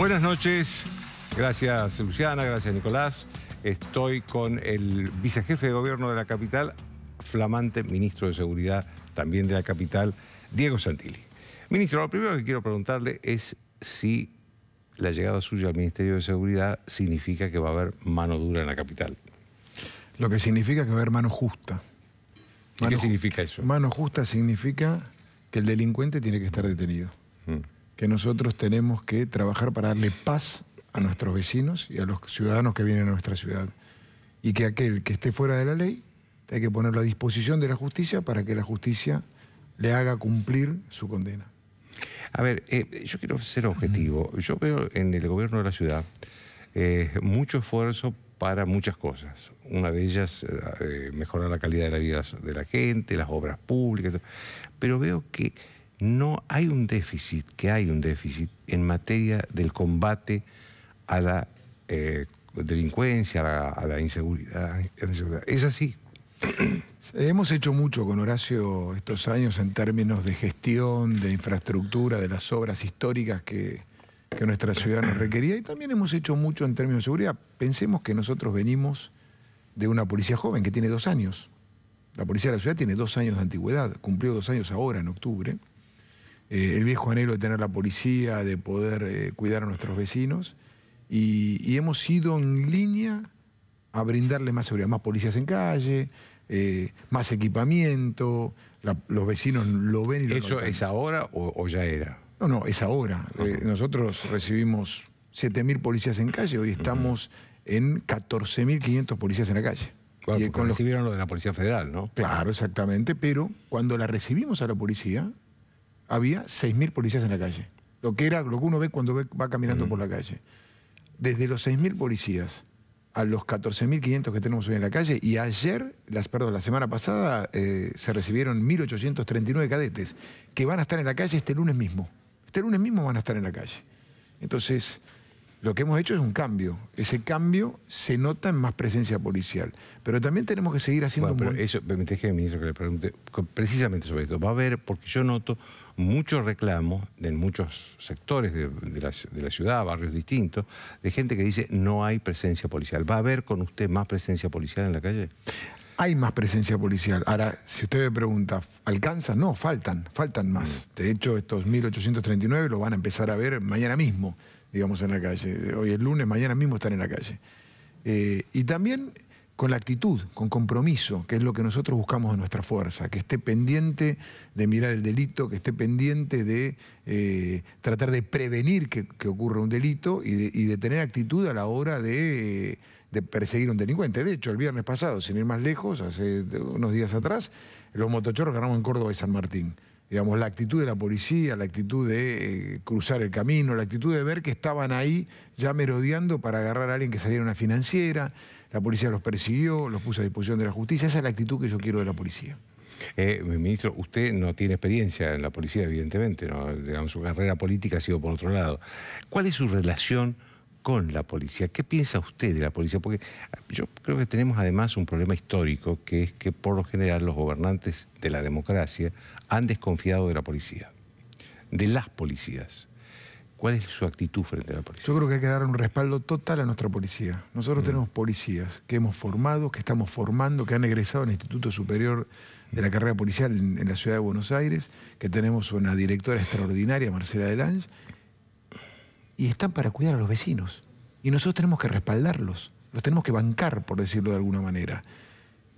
Buenas noches. Gracias, Luciana. Gracias, Nicolás. Estoy con el vicejefe de gobierno de la capital, flamante ministro de Seguridad también de la capital, Diego Santilli. Ministro, lo primero que quiero preguntarle es si la llegada suya al Ministerio de Seguridad significa que va a haber mano dura en la capital. Lo que significa que va a haber mano justa. qué significa eso? Mano justa significa que el delincuente tiene que estar detenido. Mm que nosotros tenemos que trabajar para darle paz a nuestros vecinos y a los ciudadanos que vienen a nuestra ciudad. Y que aquel que esté fuera de la ley hay que ponerlo a disposición de la justicia para que la justicia le haga cumplir su condena. A ver, eh, yo quiero ser objetivo. Yo veo en el gobierno de la ciudad eh, mucho esfuerzo para muchas cosas. Una de ellas, eh, mejorar la calidad de la vida de la gente, las obras públicas. Pero veo que no hay un déficit, que hay un déficit en materia del combate a la eh, delincuencia, a la, inseguridad. Es así. Hemos hecho mucho con Horacio estos años en términos de gestión, de infraestructura, de las obras históricas que, que nuestra ciudad nos requería y también hemos hecho mucho en términos de seguridad. Pensemos que nosotros venimos de una policía joven que tiene dos años. La policía de la ciudad tiene dos años de antigüedad, cumplió dos años ahora en octubre. Eh, el viejo anhelo de tener la policía, de poder eh, cuidar a nuestros vecinos, y, hemos ido en línea a brindarle más seguridad, más policías en calle, eh, más equipamiento, los vecinos lo ven y lo ¿Eso es ahora o, ya era? No, no, es ahora. nosotros recibimos 7.000 policías en calle, hoy estamos en 14.500 policías en la calle. y recibieron lo de la Policía Federal, ¿no? Claro, exactamente, pero cuando la recibimos a la policía, había 6.000 policías en la calle. Lo que era, lo que uno ve cuando va caminando por la calle. Desde los 6.000 policías a los 14.500 que tenemos hoy en la calle y ayer, las, perdón, la semana pasada eh, se recibieron 1.839 cadetes que van a estar en la calle este lunes mismo. Este lunes mismo van a estar en la calle. Entonces, lo que hemos hecho es un cambio. Ese cambio se nota en más presencia policial. Pero también tenemos que seguir haciendo un eso, ministro que le pregunte precisamente sobre esto. Va a haber, porque yo noto muchos reclamos en muchos sectores de, la, ciudad, barrios distintos, de gente que dice no hay presencia policial. ¿Va a haber con usted más presencia policial en la calle? Hay más presencia policial. Ahora, si usted me pregunta, ¿alcanza? No, faltan, faltan más. Mm. De hecho, estos 1.839 lo van a empezar a ver mañana mismo, digamos, en la calle. Hoy es lunes, mañana mismo están en la calle. Eh, y también con la actitud, con compromiso, que es lo que nosotros buscamos en nuestra fuerza, que esté pendiente de mirar el delito, que esté pendiente de eh, tratar de prevenir que, ocurra un delito y de, tener actitud a la hora de, perseguir a un delincuente. De hecho, el viernes pasado, sin ir más lejos, hace unos días atrás, los motochorros ganamos en Córdoba y San Martín digamos, la actitud de la policía, la actitud de eh, cruzar el camino, la actitud de ver que estaban ahí ya merodeando para agarrar a alguien que saliera una financiera la policía los persiguió, los puso a disposición de la justicia. Esa es la actitud que yo quiero de la policía. Eh, ministro, usted no tiene experiencia en la policía, evidentemente, su carrera política ha sido por otro lado. ¿Cuál es su relación con la policía? ¿Qué piensa usted de la policía? Porque yo creo que tenemos además un problema histórico, que es que por lo general los gobernantes de la democracia han desconfiado de la policía, de las policías. ¿Cuál es su actitud frente a la policía? Yo creo que hay que dar un respaldo total a nuestra policía. Nosotros mm. tenemos policías que hemos formado, que estamos formando, que han egresado en el Instituto Superior de la mm. Carrera Policial en, en la Ciudad de Buenos Aires, que tenemos una directora extraordinaria, Marcela Delange, y están para cuidar a los vecinos. Y nosotros tenemos que respaldarlos, los tenemos que bancar, por decirlo de alguna manera.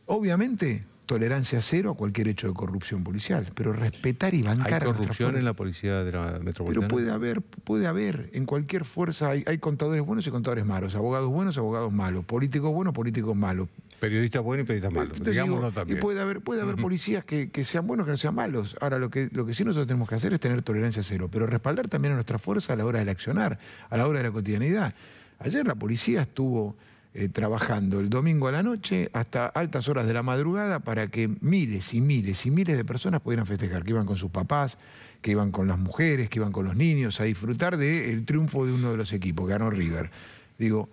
Obviamente, tolerancia cero a cualquier hecho de corrupción policial, pero respetar y bancar... ¿Hay corrupción en la policía de la metropolitana? Pero puede haber, puede haber. En cualquier fuerza hay, contadores buenos y contadores malos, abogados buenos, abogados malos, políticos buenos, políticos malos. Periodistas buenos y periodistas malos, digámoslo también. Y puede haber, puede haber policías que, sean buenos, que no sean malos. Ahora, lo que, lo que sí nosotros tenemos que hacer es tener tolerancia cero, pero respaldar también a nuestra fuerza a la hora de accionar, a la hora de la cotidianidad. Ayer la policía estuvo eh, trabajando el domingo a la noche hasta altas horas de la madrugada para que miles y miles y miles de personas pudieran festejar, que iban con sus papás, que iban con las mujeres, que iban con los niños a disfrutar del triunfo de uno de los equipos, que ganó River. Digo,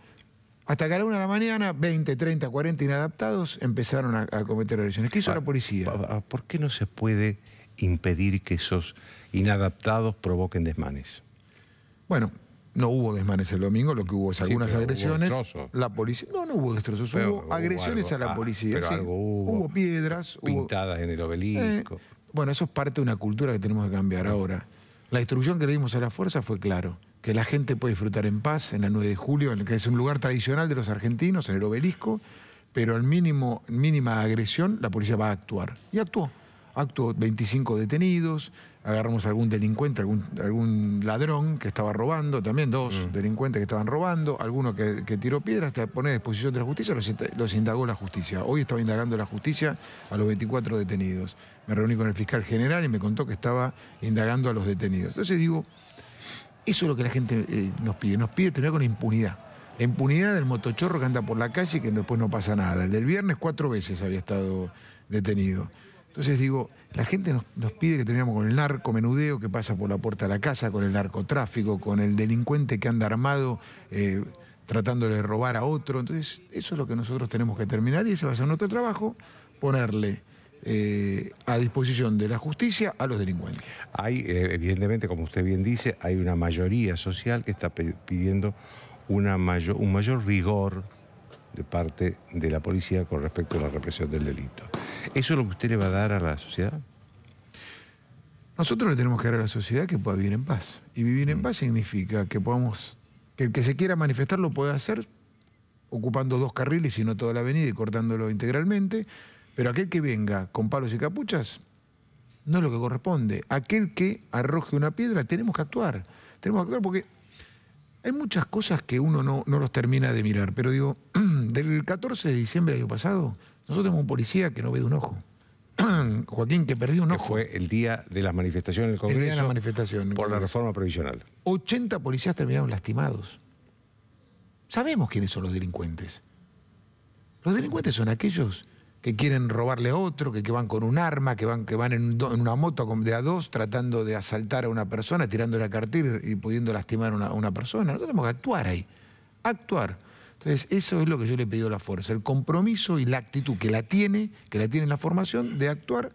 hasta que a la una de la mañana, 20, 30, 40 inadaptados empezaron a, a cometer agresiones. ¿Qué hizo ah, la policía? Ah, ah, ¿Por qué no se puede impedir que esos inadaptados provoquen desmanes? Bueno, no hubo desmanes el domingo, lo que hubo es algunas agresiones. Hubo la policía. No, no hubo destrozos, hubo, agresiones a la ah, policía. hubo, piedras. Pintadas en el obelisco. Eh, bueno, eso es parte de una cultura que tenemos que cambiar ahora. La instrucción que le dimos a la fuerza fue claro, que la gente puede disfrutar en paz en la 9 de julio, que es un lugar tradicional de los argentinos, en el obelisco, pero al mínimo, mínima agresión la policía va a actuar. Y actuó. Actuó 25 detenidos, agarramos a algún delincuente, algún, ladrón que estaba robando, también dos mm. delincuentes que estaban robando, alguno que, tiró piedras, hasta poner a disposición de la justicia, los, indagó la justicia. Hoy estaba indagando la justicia a los 24 detenidos. Me reuní con el fiscal general y me contó que estaba indagando a los detenidos. Entonces digo, eso es lo que la gente eh, nos pide, nos pide tener con impunidad. La impunidad del motochorro que anda por la calle y que después no pasa nada. El del viernes cuatro veces había estado detenido. Entonces digo, la gente nos, pide que terminemos con el narco menudeo que pasa por la puerta de la casa, con el narcotráfico, con el delincuente que anda armado eh, tratándole de robar a otro. Entonces, eso es lo que nosotros tenemos que terminar y ese va a ser nuestro trabajo, ponerle eh, a disposición de la justicia a los delincuentes. Hay, eh, evidentemente, como usted bien dice, hay una mayoría social que está pidiendo un mayor rigor de parte de la policía con respecto a la represión del delito. ¿Eso es lo que usted le va a dar a la sociedad? Nosotros le tenemos que dar a la sociedad que pueda vivir en paz. Y vivir en mm. paz significa que podamos, que el que se quiera manifestar lo pueda hacer ocupando dos carriles y no toda la avenida y cortándolo integralmente, pero aquel que venga con palos y capuchas no es lo que corresponde. Aquel que arroje una piedra tenemos que actuar. Tenemos que actuar porque hay muchas cosas que uno no, los termina de mirar, pero digo, del 14 de diciembre del año pasado, nosotros tenemos un policía que no ve de un ojo. Joaquín, que perdió un ojo. fue el día de las manifestaciones en el Congreso. El día de la manifestación. Por la reforma provisional. 80 policías terminaron lastimados. Sabemos quiénes son los delincuentes. Los delincuentes son aquellos que quieren robarle a otro, que, que van con un arma, que van, que van en, una moto de a dos tratando de asaltar a una persona, tirando la cartil y pudiendo lastimar a una, persona. Nosotros tenemos que actuar ahí, actuar. Entonces, eso es lo que yo le he pedido a la fuerza, el compromiso y la actitud que la tiene, que la tiene la formación, de actuar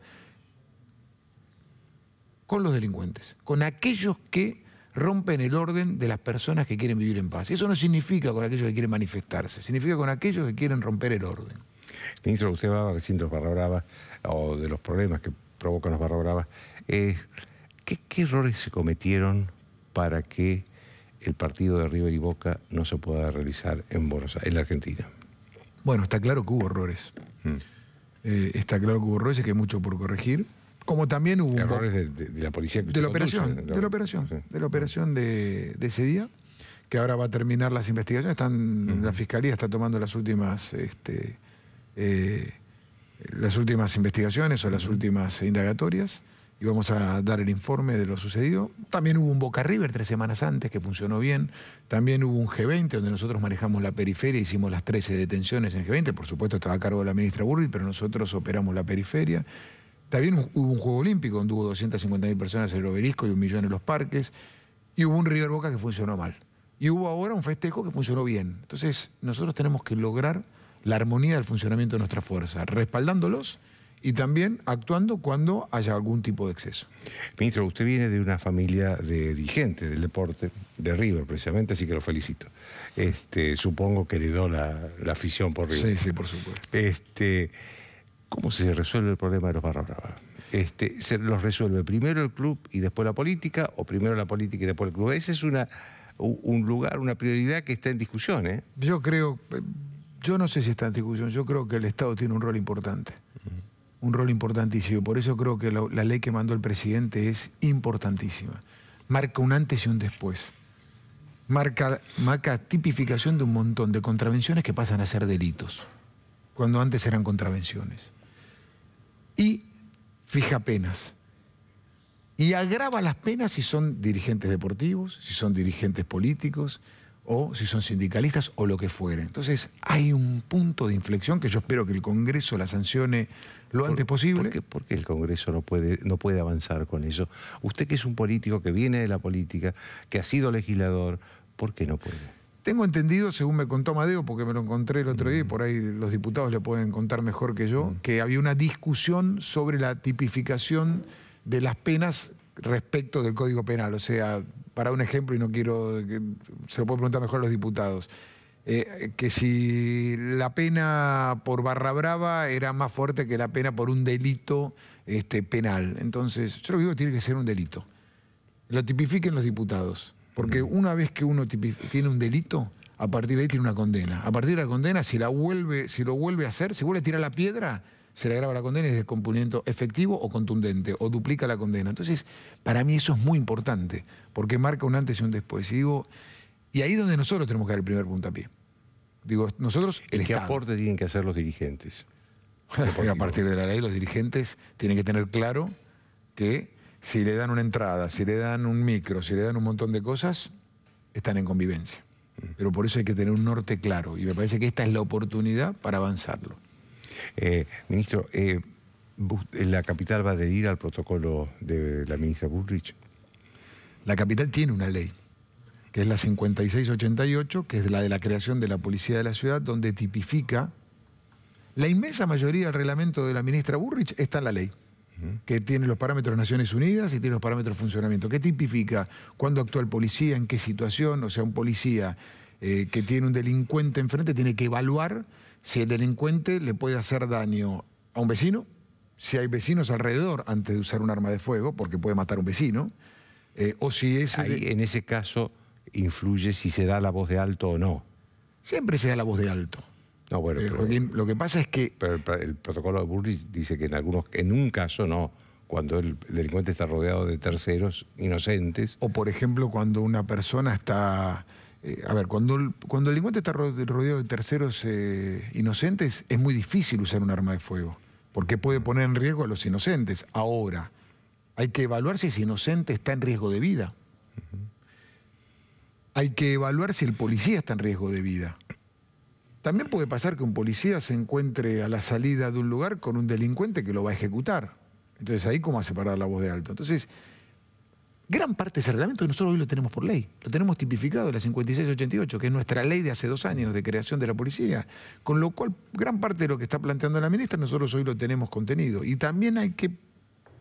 con los delincuentes, con aquellos que rompen el orden de las personas que quieren vivir en paz. Eso no significa con aquellos que quieren manifestarse, significa con aquellos que quieren romper el orden. Ministro, usted hablaba recién de los barra brava, o de los problemas que provocan los barra brava. ¿qué, errores se cometieron para que el partido de River y Boca no se pueda realizar en, borosa en la Argentina? Bueno, está claro que hubo errores. Mm. Eh, está claro que hubo errores y que hay mucho por corregir. Como también hubo... Errores de, la policía. de, la operación, de la operación, de la operación de, ese día que ahora va a terminar las investigaciones. Están, La Fiscalía está tomando las últimas este, eh, las últimas investigaciones o las últimas indagatorias y vamos a dar el informe de lo sucedido. También hubo un Boca River tres semanas antes que funcionó bien. También hubo un G20 donde nosotros manejamos la periferia, hicimos las 13 detenciones en el G20. Por supuesto estaba a cargo de la ministra Burri, pero nosotros operamos la periferia. También hubo un Juego Olímpico donde hubo 250.000 personas en el obelisco y un millón en los parques. Y hubo un River Boca que funcionó mal. Y hubo ahora un festejo que funcionó bien. Entonces nosotros tenemos que lograr la armonía del funcionamiento de nuestra fuerza, respaldándolos y también actuando cuando haya algún tipo de exceso. Ministro, usted viene de una familia de dirigentes del deporte, de River precisamente, así que lo felicito. Este, supongo que le la, la afición por River. Sí, sí, por supuesto. Este, ¿Cómo se resuelve el problema de los barra Este, ¿Se los resuelve primero el club y después la política? ¿O primero la política y después el club? Ese es una, un lugar, una prioridad que está en discusión, ¿eh? Yo creo eh, yo no sé si está en discusión, yo creo que el Estado tiene un rol importante, un rol importantísimo. Por eso creo que la, ley que mandó el presidente es importantísima. Marca un antes y un después. marca tipificación de un montón de contravenciones que pasan a ser delitos, cuando antes eran contravenciones. Y fija penas y agrava las penas si son dirigentes deportivos, si son dirigentes políticos, o si son sindicalistas o lo que fuere. Entonces hay un punto de inflexión que yo espero que el Congreso la sancione lo antes posible. ¿Por qué, el Congreso no puede, no puede avanzar con eso? Usted que es un político que viene de la política, que ha sido legislador, ¿por qué no puede? Tengo entendido, según me contó Madeo, porque me lo encontré el otro día, mm. por ahí los diputados le pueden contar mejor que yo, mm. que había una discusión sobre la tipificación de las penas respecto del Código Penal. O sea, para un ejemplo, y no quiero, se lo puedo preguntar mejor a los diputados, eh, que si la pena por barra brava era más fuerte que la pena por un delito este, penal. Entonces, yo lo digo que tiene que ser un delito. Lo tipifiquen los diputados, porque una vez que uno tiene un delito, a partir de ahí tiene una condena. A partir de la condena, si, la vuelve, si lo vuelve a hacer, si vuelve a tirar la piedra, se le agrava la condena es de efectivo o contundente, o duplica la condena. Entonces, para mí eso es muy importante, porque marca un antes y un después. Y ahí es donde nosotros tenemos que dar el primer puntapié. Digo, nosotros, el, que ¿Qué aporte tienen que hacer los dirigentes? Porque a partir de la ley, los dirigentes tienen que tener claro que si le dan una entrada, si le dan un micro, si le dan un montón de cosas, están en convivencia. Mm. Pero por eso hay que tener un norte claro y me parece que esta es la oportunidad para avanzarlo. Eh, ministro, eh, eh, ¿la capital va a adherir al protocolo de la ministra Bullrich? La capital tiene una ley, que es la 5688, que es la de la creación de la Policía de la Ciudad, donde tipifica la inmensa mayoría del reglamento de la ministra Burrich está en la ley, que tiene los parámetros Naciones Unidas y tiene los parámetros de funcionamiento. ¿Qué tipifica? ¿Cuándo actúa el policía? ¿En qué situación? O sea, un policía que tiene un delincuente enfrente tiene que evaluar si el delincuente le puede hacer daño a un vecino, si hay vecinos alrededor antes de usar un arma de fuego, porque puede matar a un vecino, eh, o si es... ahí En ese caso influye si se da la voz de alto o no. Siempre se da la voz de alto. No, bueno, eh, lo que pasa es que... Pero el, protocolo de Burris dice que en, algunos, en un caso no, cuando el delincuente está rodeado de terceros inocentes. O por ejemplo cuando una persona está eh, a ver, cuando el, delincuente está rodeado de terceros eh, inocentes, es muy difícil usar un arma de fuego, porque puede poner en riesgo a los inocentes. Ahora, hay que evaluar si ese inocente está en riesgo de vida. Hay que evaluar si el policía está en riesgo de vida. También puede pasar que un policía se encuentre a la salida de un lugar con un delincuente que lo va a ejecutar. Entonces ahí cómo separar la voz de alto. Entonces, Gran parte de ese reglamento nosotros hoy lo tenemos por ley, lo tenemos tipificado en la 5688, que es nuestra ley de hace dos años de creación de la policía, con lo cual gran parte de lo que está planteando la ministra nosotros hoy lo tenemos contenido. Y también hay que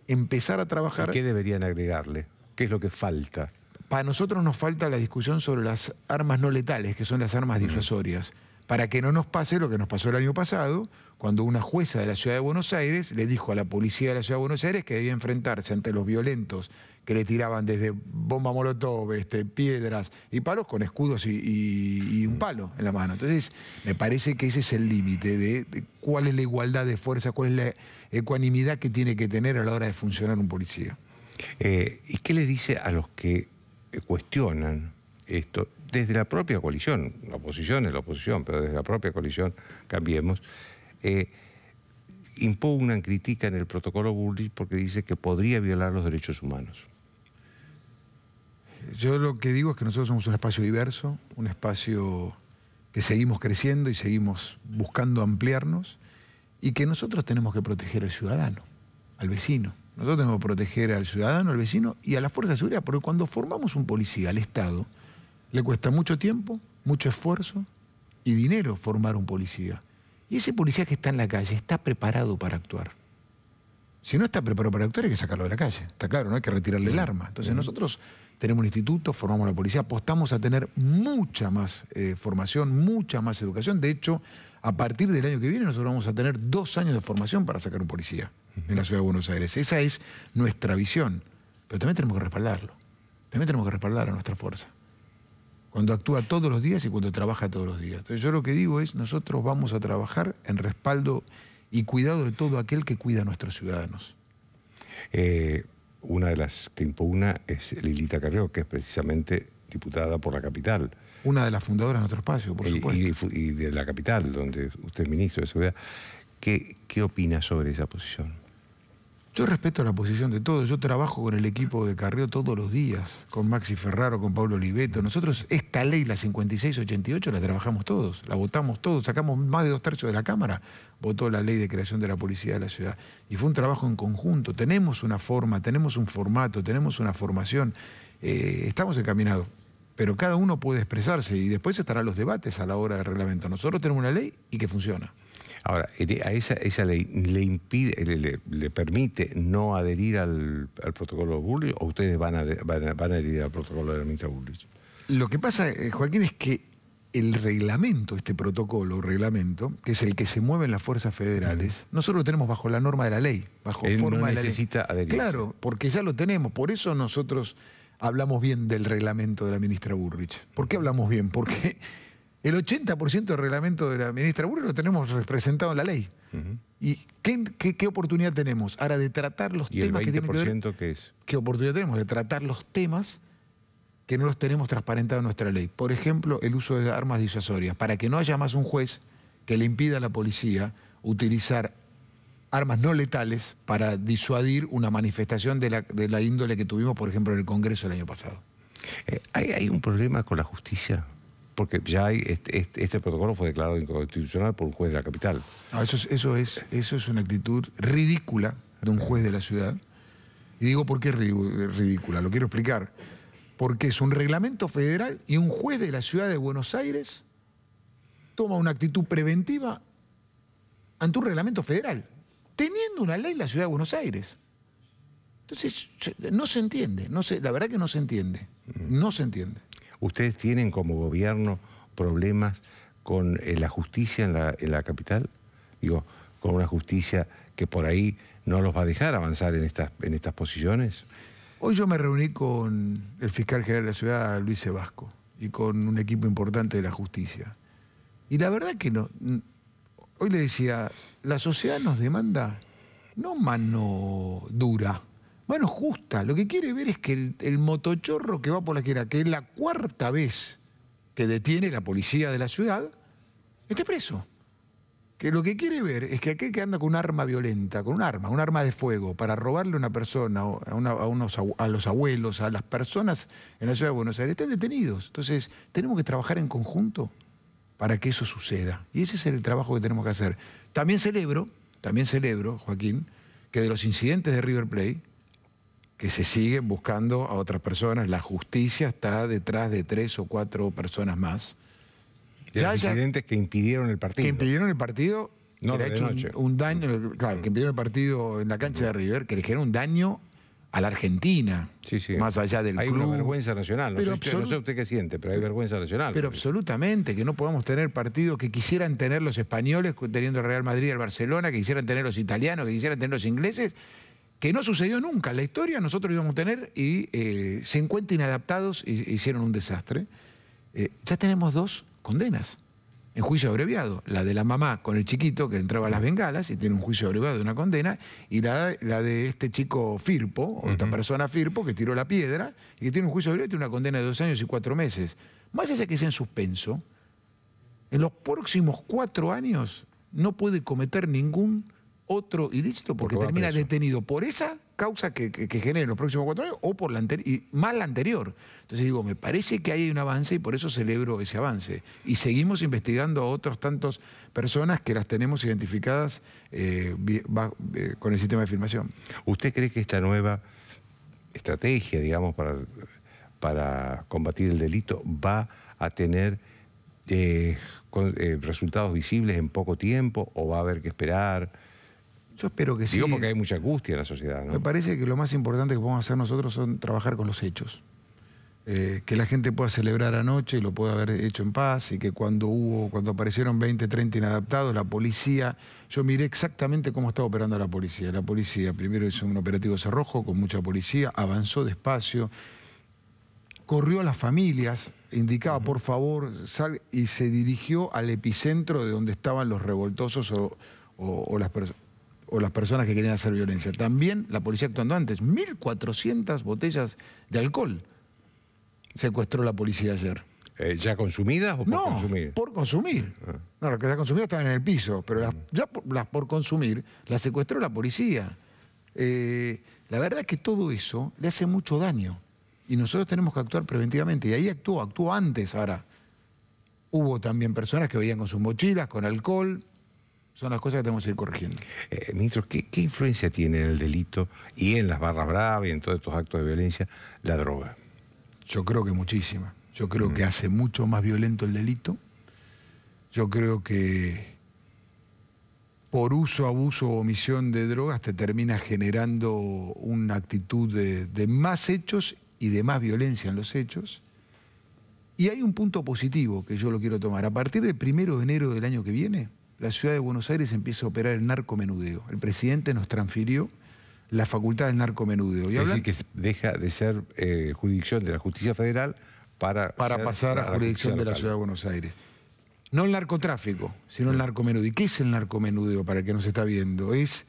empezar a trabajar... ¿Y ¿Qué deberían agregarle? ¿Qué es lo que falta? Para nosotros nos falta la discusión sobre las armas no letales, que son las armas uh para que no nos pase lo que nos pasó el año pasado, cuando una jueza de la Ciudad de Buenos Aires le dijo a la policía de la Ciudad de Buenos Aires que debía enfrentarse ante los violentos que le tiraban desde bomba molotov, este, piedras y palos con escudos y, un palo en la mano. Entonces, me parece que ese es el límite de, cuál es la igualdad de fuerza, cuál es la ecuanimidad que tiene que tener a la hora de funcionar un policía. Eh, ¿Y qué le dice a los que cuestionan esto? Desde la propia coalición, la oposición es la oposición, pero desde la propia coalición, cambiemos, eh, impugnan, en el protocolo Bullrich porque dice que podría violar los derechos humanos. Yo lo que digo es que nosotros somos un espacio diverso, un espacio que seguimos creciendo y seguimos buscando ampliarnos y que nosotros tenemos que proteger al ciudadano, al vecino. Nosotros tenemos que proteger al ciudadano, al vecino y a las fuerzas de seguridad, porque cuando formamos un policía, al Estado, le cuesta mucho tiempo, mucho esfuerzo y dinero formar un policía. Y ese policía que está en la calle está preparado para actuar. Si no está preparado para actuar, hay que sacarlo de la calle. Está claro, no hay que retirarle el arma. Entonces nosotros tenemos un instituto, formamos la policía, apostamos a tener mucha más eh, formación, mucha más educación. De hecho, a partir del año que viene nosotros vamos a tener dos años de formación para sacar un policía en la ciudad de Buenos Aires. Esa es nuestra visión, pero también tenemos que respaldarlo. También tenemos que respaldar a nuestra fuerza. Cuando actúa todos los días y cuando trabaja todos los días. Entonces yo lo que digo es, nosotros vamos a trabajar en respaldo y cuidado de todo aquel que cuida a nuestros ciudadanos. Eh, una de las que impugna es Lilita Carrió, que es precisamente diputada por la capital. Una de las fundadoras de nuestro espacio, por supuesto. Y, de la capital, donde usted es ministro de Seguridad. ¿Qué, ¿Qué opina sobre esa posición? Yo respeto la posición de todos, yo trabajo con el equipo de Carrió todos los días, con Maxi Ferraro, con Pablo Oliveto. Nosotros esta ley, la 5688, la trabajamos todos, la votamos todos, sacamos más de dos tercios de la Cámara, votó la ley de creación de la Policía de la Ciudad. Y fue un trabajo en conjunto, tenemos una forma, tenemos un formato, tenemos una formación, eh, estamos encaminados. Pero cada uno puede expresarse y después estarán los debates a la hora del reglamento. Nosotros tenemos una ley y que funciona. Ahora, a esa, ley le permite no adherir al, protocolo de Burrich o ustedes van a, adherir al protocolo de la ministra Burrich? Lo que pasa, eh, Joaquín, es que el reglamento, este protocolo o reglamento, que es el que se mueven las fuerzas federales, nosotros lo tenemos bajo la norma de la ley, bajo forma no de la ley. Claro, porque ya lo tenemos. Por eso nosotros hablamos bien del reglamento de la ministra Burrich. ¿Por qué hablamos bien? Porque el 80% del reglamento de la ministra Burro lo tenemos representado en la ley. ¿Y qué, oportunidad tenemos ahora de tratar los temas que tienen que ver? ¿qué es? ¿Qué oportunidad tenemos de tratar los temas que no los tenemos transparentados en nuestra ley? Por ejemplo, el uso de armas disuasorias. Para que no haya más un juez que le impida a la policía utilizar armas no letales para disuadir una manifestación de la, índole que tuvimos, por ejemplo, en el Congreso el año pasado. Eh, ¿Hay un problema con la justicia? porque ya hay este, este, este, protocolo fue declarado inconstitucional por un juez de la capital. Ah, eso, es, eso, es, eso es una actitud ridícula de un juez de la ciudad. Y digo por qué ridícula, lo quiero explicar. Porque es un reglamento federal y un juez de la ciudad de Buenos Aires toma una actitud preventiva ante un reglamento federal, teniendo una ley en la ciudad de Buenos Aires. Entonces, no se entiende, no la verdad que no se entiende, no se entiende. ¿Ustedes tienen como gobierno problemas con eh, la justicia en la, capital? Digo, con una justicia que por ahí no los va a dejar avanzar en estas, en estas posiciones. Hoy yo me reuní con el fiscal general de la ciudad, Luis Sebasco, y con un equipo importante de la justicia. Y la verdad que no. Hoy le decía, la sociedad nos demanda no mano dura, bueno, justa, lo que quiere ver es que el, motochorro que va por la esquina, que es la cuarta vez que detiene la policía de la ciudad, esté preso. Que lo que quiere ver es que aquel que anda con un arma violenta, con un arma, un arma de fuego, para robarle a una persona, a, unos, a los abuelos, a las personas en la ciudad de Buenos Aires, estén detenidos. Entonces, tenemos que trabajar en conjunto para que eso suceda. Y ese es el trabajo que tenemos que hacer. También celebro, también celebro, Joaquín, que de los incidentes de River Plate, que se siguen buscando a otras personas. La justicia está detrás de tres o cuatro personas más. De que impidieron el partido. Que impidieron el partido. hecho Un, daño, claro, que impidieron el partido en la cancha de River, que le generó un daño a la Argentina, sí, sí. más allá del hay club. Hay una vergüenza nacional, no, sé, usted qué siente, pero hay vergüenza nacional. Pero absolutamente, que no podamos tener partidos que quisieran tener los españoles, teniendo el Real Madrid y el Barcelona, que quisieran tener los italianos, que quisieran tener los ingleses, que no sucedió nunca en la historia, nosotros íbamos a tener y eh, se inadaptados hicieron un desastre. Eh, ya tenemos dos condenas en juicio abreviado, la de la mamá con el chiquito que entraba a las bengalas y tiene un juicio abreviado de una condena, y la, de este chico Firpo, o esta persona Firpo, que tiró la piedra y que tiene un juicio abreviado y tiene una condena de dos años y cuatro meses. Más allá que sea en suspenso, en los próximos cuatro años no puede cometer ningún otro ilícito porque, termina detenido por esa causa que, genere en los próximos cuatro años o por la anterior, más la anterior. Entonces digo, me parece que hay un avance y por eso celebro ese avance. Y seguimos investigando a otros tantos personas que las tenemos identificadas eh, eh, con el sistema de filmación. ¿Usted cree que esta nueva estrategia, digamos, para, para combatir el delito va a tener... Eh, resultados visibles en poco tiempo o va a haber que esperar? Yo espero que sí. Digo porque hay mucha angustia en la sociedad, Me parece que lo más importante que podemos hacer nosotros son trabajar con los hechos. Eh, que la gente pueda celebrar anoche y lo pueda haber hecho en paz, y que cuando hubo, cuando aparecieron 20, 30 inadaptados, la policía, yo miré exactamente cómo estaba operando la policía. La policía primero hizo un operativo cerrojo con mucha policía, avanzó despacio, corrió a las familias, indicaba por favor, sal, y se dirigió al epicentro de donde estaban los revoltosos o las personas o las personas que querían hacer violencia. También la policía actuando antes. 1.400 botellas de alcohol secuestró la policía ayer. Eh, ¿Ya consumidas o por no, por consumir. Ah. No, las que ya consumidas estaban en el piso, pero las, mm. ya por, las por consumir las secuestró la policía. Eh, la verdad es que todo eso le hace mucho daño y nosotros tenemos que actuar preventivamente. Y ahí actuó, actuó antes ahora. Hubo también personas que veían con sus mochilas, con alcohol, son las cosas que tenemos que ir corrigiendo. Eh, ministro, ¿qué, influencia tiene en el delito y en las barras bravas y en todos estos actos de violencia la droga? Yo creo que muchísima. Yo creo mm. que hace mucho más violento el delito. Yo creo que por uso, abuso o omisión de drogas te termina generando una actitud de, de más hechos y de más violencia en los hechos. Y hay un punto positivo que yo lo quiero tomar. A partir del primero de enero del año que viene, la ciudad de Buenos Aires empieza a operar el narcomenudeo. El presidente nos transfirió la facultad del narcomenudeo. es decir, que deja de ser eh, jurisdicción de la justicia federal para... pasar a, jurisdicción de la ciudad de Buenos Aires. No el narcotráfico, sino el narcomenudeo. ¿Y qué es el narcomenudeo para el que nos está viendo? Es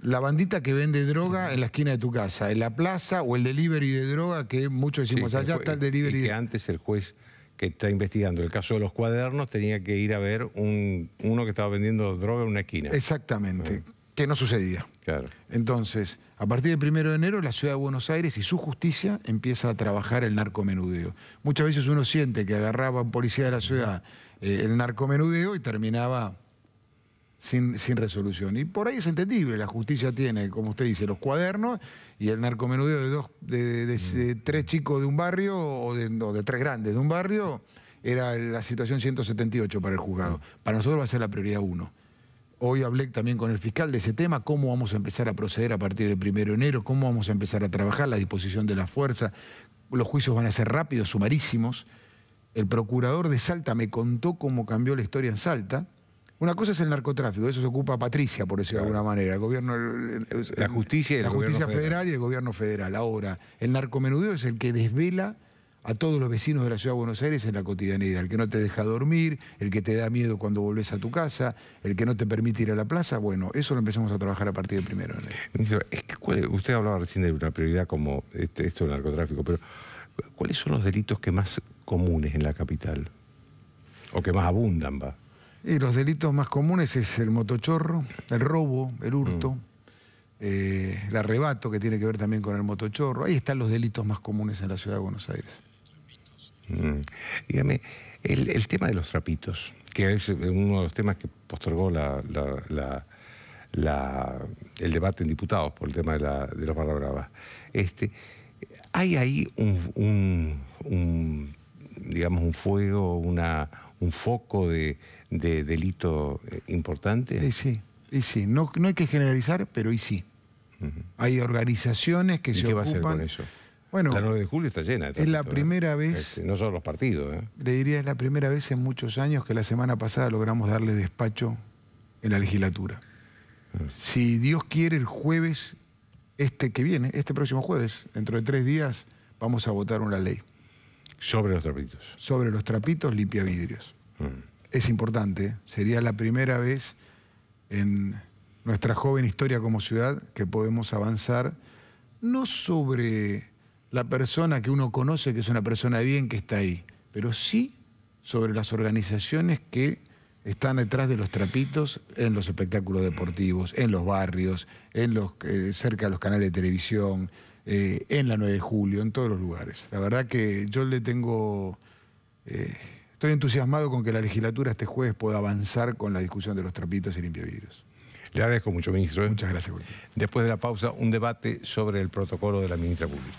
la bandita que vende droga en la esquina de tu casa, en la plaza o el delivery de droga que muchos decimos allá está el delivery. de que antes el juez que está investigando el caso de los cuadernos tenía que ir a ver un, uno que estaba vendiendo droga en una esquina. Exactamente, ah. que no sucedía. Claro. Entonces, a partir del 1 de enero, la ciudad de Buenos Aires y su justicia empieza a trabajar el narcomenudeo. Muchas veces uno siente que agarraba a un policía de la ciudad eh, el narcomenudeo y terminaba sin, resolución. Y por ahí es entendible, la justicia tiene, como usted dice, los cuadernos y el narcomenudeo de, dos, de, mm. tres chicos de un barrio o de, tres grandes de un barrio era la situación 178 para el juzgado. Para nosotros va a ser la prioridad uno. Hoy hablé también con el fiscal de ese tema, cómo vamos a empezar a proceder a partir del primero de enero, cómo vamos a empezar a trabajar la disposición de la fuerza. Los juicios van a ser rápidos, sumarísimos. El procurador de Salta me contó cómo cambió la historia en Salta. Una cosa es el narcotráfico, eso se ocupa Patricia, por decirlo de alguna manera. El gobierno, la justicia, la justicia federal. y el gobierno federal. Ahora, el narcomenudeo es el que desvela a todos los vecinos de la ciudad de Buenos Aires en la cotidianidad. El que no te deja dormir, el que te da miedo cuando volvés a tu casa, el que no te permite ir a la plaza. Bueno, eso lo empezamos a trabajar a partir de primero usted hablaba recién de una prioridad como este, esto del narcotráfico, pero ¿cuáles son los delitos que más comunes en la capital? O que más abundan, va. Y eh, los delitos más comunes es el motochorro, el robo, el hurto, mm. eh, el arrebato que tiene que ver también con el motochorro. Ahí están los delitos más comunes en la ciudad de Buenos Aires. Mm. Dígame, el, tema de los trapitos, que es uno de los temas que postergó el debate en diputados por el tema de, la, los barra Este, ¿Hay ahí un, digamos, un fuego, una, un foco de de delito eh, importante? sí, sí. No, no hay que generalizar, pero y sí. Hay organizaciones que se ocupan... va eso? Bueno, la 9 de julio está llena. De es la ¿eh? primera vez... Este, no solo los partidos. ¿eh? Le diría, es la primera vez en muchos años que la semana pasada logramos darle despacho en la legislatura. Ah. Si Dios quiere, el jueves, este que viene, este próximo jueves, dentro de tres días, vamos a votar una ley. Sobre los trapitos. Sobre los trapitos limpia vidrios. Mm es importante. Sería la primera vez en nuestra joven historia como ciudad que podemos avanzar no sobre la persona que uno conoce, que es una persona bien que está ahí, pero sí sobre las organizaciones que están detrás de los trapitos en los espectáculos deportivos, en los barrios, en los, eh, cerca de los canales de televisión, eh, en la 9 de julio, en todos los lugares. La verdad que yo le tengo... Eh, Estoy entusiasmado con que la legislatura este jueves pueda avanzar con la discusión de los trapitos y limpiavidrios. Le agradezco mucho, ministro. ¿eh? Muchas gracias. Julio. Después de la pausa, un debate sobre el protocolo de la ministra pública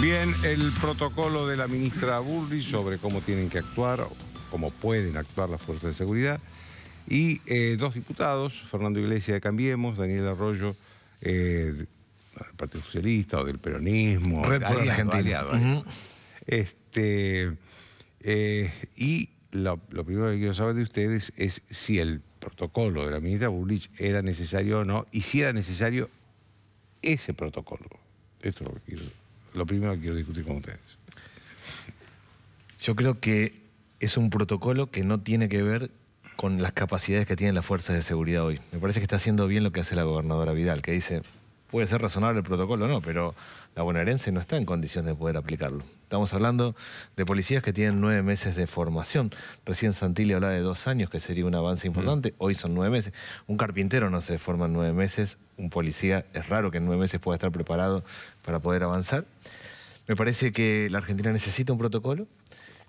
Bien, el protocolo de la ministra Burri sobre cómo tienen que actuar, cómo pueden actuar las fuerzas de seguridad. Y eh, dos diputados, Fernando Iglesias de Cambiemos, Daniel Arroyo eh, del Partido Socialista o del Peronismo. Red por este, eh, y lo, primero que quiero saber de ustedes es si el protocolo de la ministra Burlich era necesario o no, y si era necesario ese protocolo. Esto es lo que quiero lo primero que quiero discutir con ustedes. Yo creo que es un protocolo que no tiene que ver con las capacidades que tienen las fuerzas de seguridad hoy. Me parece que está haciendo bien lo que hace la gobernadora Vidal, que dice, puede ser razonable el protocolo, o no, pero la bonaerense no está en condiciones de poder aplicarlo. Estamos hablando de policías que tienen nueve meses de formación. Recién Santilli hablaba de dos años, que sería un avance importante. Mm. Hoy son nueve meses. Un carpintero no se forma en nueve meses. Un policía es raro que en nueve meses pueda estar preparado para poder avanzar. Me parece que la Argentina necesita un protocolo,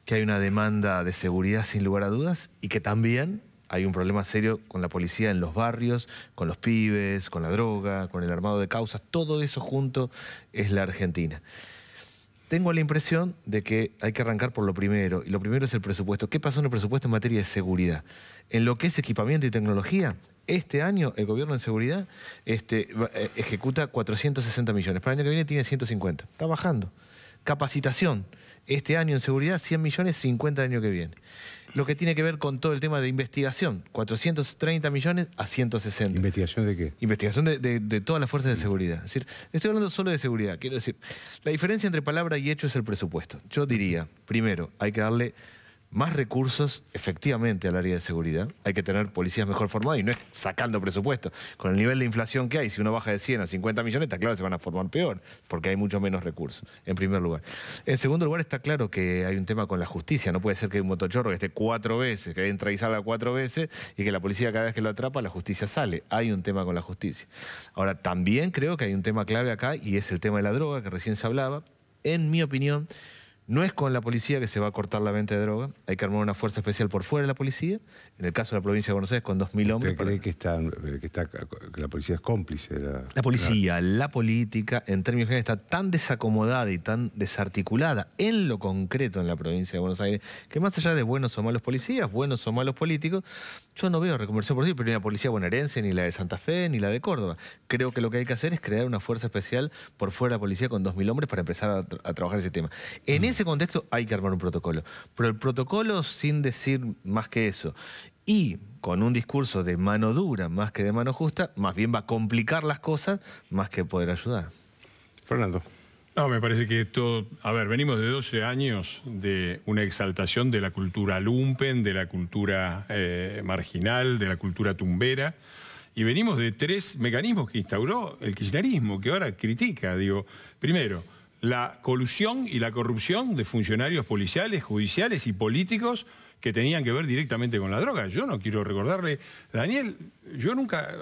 que hay una demanda de seguridad sin lugar a dudas y que también hay un problema serio con la policía en los barrios, con los pibes, con la droga, con el armado de causas, todo eso junto es la Argentina. Tengo la impresión de que hay que arrancar por lo primero, y lo primero es el presupuesto. ¿Qué pasó en el presupuesto en materia de seguridad? En lo que es equipamiento y tecnología, este año el gobierno en seguridad este, eh, ejecuta 460 millones. Para el año que viene tiene 150. Está bajando. Capacitación. Este año en seguridad 100 millones, 50 el año que viene. Lo que tiene que ver con todo el tema de investigación. 430 millones a 160. ¿Investigación de qué? Investigación de, todas las fuerzas de seguridad. decir, estoy hablando solo de seguridad. Quiero decir, la diferencia entre palabra y hecho es el presupuesto. Yo diría, primero, hay que darle más recursos efectivamente al área de seguridad. Hay que tener policías mejor formados y no es sacando presupuesto. Con el nivel de inflación que hay, si uno baja de 100 a 50 millones, está claro que se van a formar peor, porque hay mucho menos recursos, en primer lugar. En segundo lugar, está claro que hay un tema con la justicia. No puede ser que un motochorro esté cuatro veces, que entra y salga cuatro veces, y que la policía cada vez que lo atrapa, la justicia sale. Hay un tema con la justicia. Ahora, también creo que hay un tema clave acá, y es el tema de la droga, que recién se hablaba. En mi opinión no es con la policía que se va a cortar la venta de droga. Hay que armar una fuerza especial por fuera de la policía. En el caso de la provincia de Buenos Aires, con 2.000 hombres. ¿Usted cree que, está, eh, la policía es cómplice? la... policía, la política, en términos generales, está tan desacomodada y tan desarticulada en lo concreto en la provincia de Buenos Aires, que más allá de buenos o malos policías, buenos o malos políticos, yo no veo reconversión por sí, pero ni la policía bonaerense, ni la de Santa Fe, ni la de Córdoba. Creo que lo que hay que hacer es crear una fuerza especial por fuera de la policía con 2.000 hombres para empezar a, trabajar ese tema. En mm. ese contexto hay que armar un protocolo. Pero el protocolo sin decir más que eso. Y con un discurso de mano dura más que de mano justa, más bien va a complicar las cosas más que poder ayudar. Fernando. No, me parece que esto, a ver, venimos de 12 años de una exaltación de la cultura lumpen, de la cultura eh, marginal, de la cultura tumbera, y venimos de tres mecanismos que instauró el kirchnerismo, que ahora critica, digo, primero, la colusión y la corrupción de funcionarios policiales, judiciales y políticos que tenían que ver directamente con la droga. Yo no quiero recordarle, Daniel, yo nunca,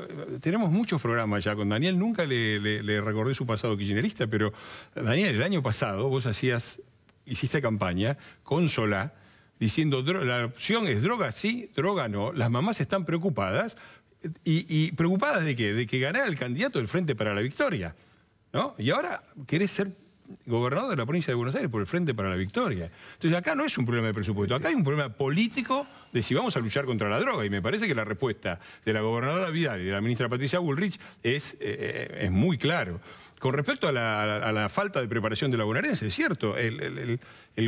tenemos muchos programas ya con Daniel, nunca le, recordé su pasado kirchnerista, pero Daniel, el año pasado vos hacías, hiciste campaña con Solá, diciendo, la opción es droga sí, droga no, las mamás están preocupadas, y, preocupadas de qué? De que ganara el candidato del Frente para la Victoria. ¿no? Y ahora querés ser gobernador de la provincia de Buenos Aires por el Frente para la Victoria. Entonces acá no es un problema de presupuesto, acá hay un problema político de si vamos a luchar contra la droga. Y me parece que la respuesta de la gobernadora Vidal y de la ministra Patricia Bullrich es, eh, eh, es muy claro. Con respecto a la, falta de preparación de la bonaerense, es cierto, el,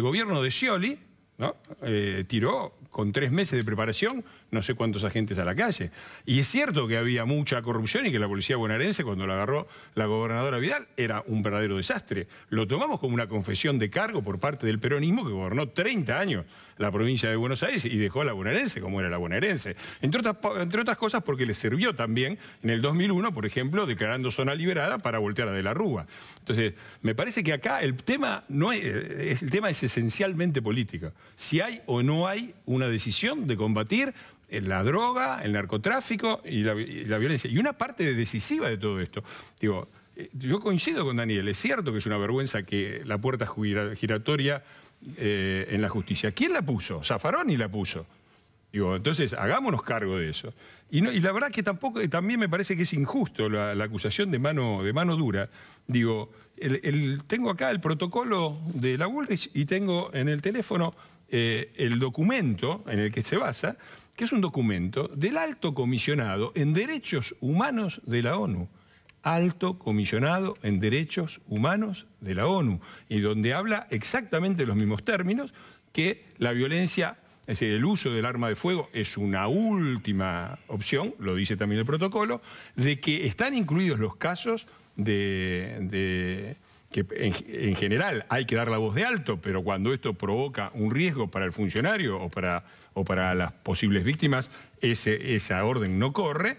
gobierno de Scioli ¿no? Eh, tiró con tres meses de preparación no sé cuántos agentes a la calle. Y es cierto que había mucha corrupción y que la policía bonaerense, cuando la agarró la gobernadora Vidal, era un verdadero desastre. Lo tomamos como una confesión de cargo por parte del peronismo que gobernó 30 años la provincia de Buenos Aires y dejó a la bonaerense como era la bonaerense. Entre otras, entre otras cosas porque le sirvió también en el 2001, por ejemplo, declarando zona liberada para voltear a De la Rúa. Entonces, me parece que acá el tema, no es, el tema es esencialmente político. Si hay o no hay una decisión de combatir la droga, el narcotráfico y la, violencia. Y una parte decisiva de todo esto, digo, eh, yo coincido con Daniel, es cierto que es una vergüenza que la puerta giratoria eh, en la justicia. ¿Quién la puso? y la puso. Digo, entonces, hagámonos cargo de eso. Y, la verdad que tampoco, eh, también me parece que es injusto la, acusación de mano, de mano dura. Digo, tengo acá el protocolo de la Bullrich y tengo en el teléfono el documento en el que se basa, que es un documento del alto comisionado en derechos humanos de la ONU. Alto comisionado en derechos humanos de la ONU, y donde habla exactamente los mismos términos que la violencia es decir, el uso del arma de fuego es una última opción, lo dice también el protocolo, de que están incluidos los casos de, de que en, general hay que dar la voz de alto, pero cuando esto provoca un riesgo para el funcionario o para, o para las posibles víctimas, esa orden no corre.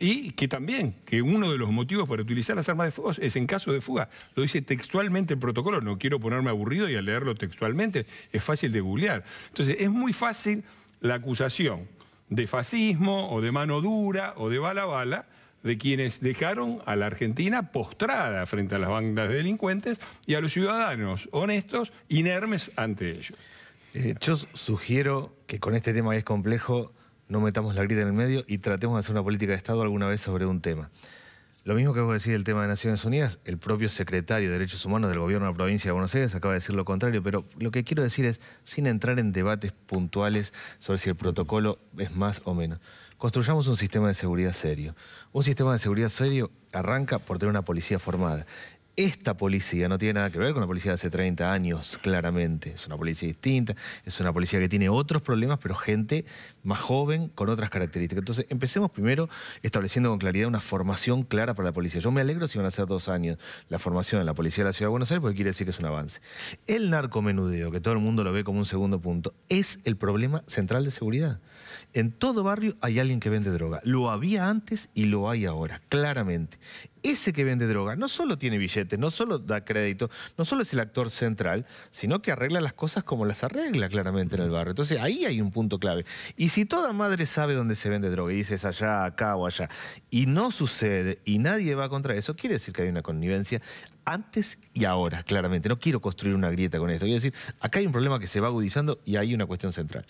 Y que también, que uno de los motivos para utilizar las armas de fuego es en caso de fuga. Lo dice textualmente el protocolo, no quiero ponerme aburrido y al leerlo textualmente es fácil de googlear. Entonces, es muy fácil la acusación de fascismo o de mano dura o de bala a bala, de quienes dejaron a la Argentina postrada frente a las bandas de delincuentes y a los ciudadanos honestos inermes ante ellos. Eh, yo sugiero que con este tema que es complejo no metamos la grita en el medio y tratemos de hacer una política de Estado alguna vez sobre un tema. Lo mismo que vos decís del tema de Naciones Unidas, el propio secretario de Derechos Humanos del gobierno de la provincia de Buenos Aires acaba de decir lo contrario, pero lo que quiero decir es, sin entrar en debates puntuales sobre si el protocolo es más o menos. Construyamos un sistema de seguridad serio. Un sistema de seguridad serio arranca por tener una policía formada. Esta policía no tiene nada que ver con la policía de hace 30 años, claramente. Es una policía distinta, es una policía que tiene otros problemas, pero gente más joven con otras características. Entonces, empecemos primero estableciendo con claridad una formación clara para la policía. Yo me alegro si van a ser dos años la formación en la policía de la Ciudad de Buenos Aires, porque quiere decir que es un avance. El narcomenudeo, que todo el mundo lo ve como un segundo punto, es el problema central de seguridad. En todo barrio hay alguien que vende droga. Lo había antes y lo hay ahora, claramente. Ese que vende droga no solo tiene billetes, no solo da crédito, no solo es el actor central, sino que arregla las cosas como las arregla claramente en el barrio. Entonces ahí hay un punto clave. Y si toda madre sabe dónde se vende droga y es allá, acá o allá, y no sucede y nadie va contra eso, quiere decir que hay una connivencia, antes y ahora, claramente. No quiero construir una grieta con esto. Quiero decir, acá hay un problema que se va agudizando y hay una cuestión central.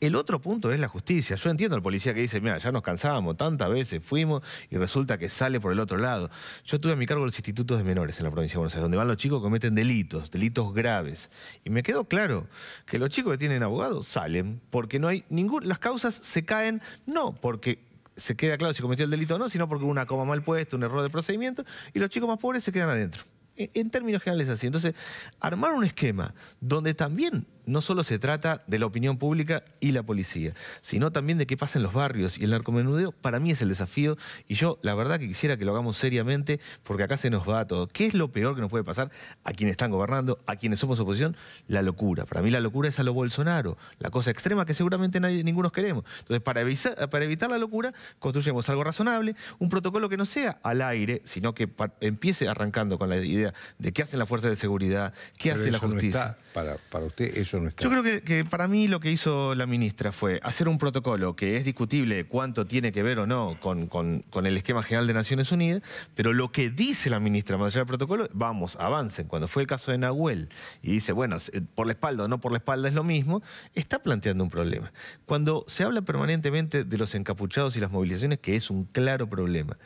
El otro punto es la justicia. Yo entiendo al policía que dice, mira, ya nos cansábamos, tantas veces fuimos y resulta que sale por el otro lado. Yo tuve a mi cargo los institutos de menores en la provincia de Buenos Aires, donde van los chicos que cometen delitos, delitos graves. Y me quedó claro que los chicos que tienen abogados salen porque no hay ningún... Las causas se caen no porque se queda claro si cometió el delito o no, sino porque hubo una coma mal puesta, un error de procedimiento, y los chicos más pobres se quedan adentro. En términos generales así. Entonces, armar un esquema donde también no solo se trata de la opinión pública y la policía, sino también de qué pasa en los barrios y el narcomenudeo, para mí es el desafío y yo la verdad que quisiera que lo hagamos seriamente porque acá se nos va todo. ¿Qué es lo peor que nos puede pasar a quienes están gobernando, a quienes somos oposición? La locura. Para mí la locura es a lo Bolsonaro, la cosa extrema que seguramente nadie, ninguno queremos. Entonces, para, evitar, para evitar la locura, construyemos algo razonable, un protocolo que no sea al aire, sino que empiece arrancando con la idea de qué hacen las fuerzas de seguridad, qué hace la justicia. para, para usted yo creo que, para mí lo que hizo la ministra fue hacer un protocolo que es discutible cuánto tiene que ver o no con, con el esquema general de Naciones Unidas, pero lo que dice la ministra más allá del protocolo, vamos, avancen. Cuando fue el caso de Nahuel y dice, bueno, por la espalda o no por la espalda es lo mismo, está planteando un problema. Cuando se habla permanentemente de los encapuchados y las movilizaciones, que es un claro problema.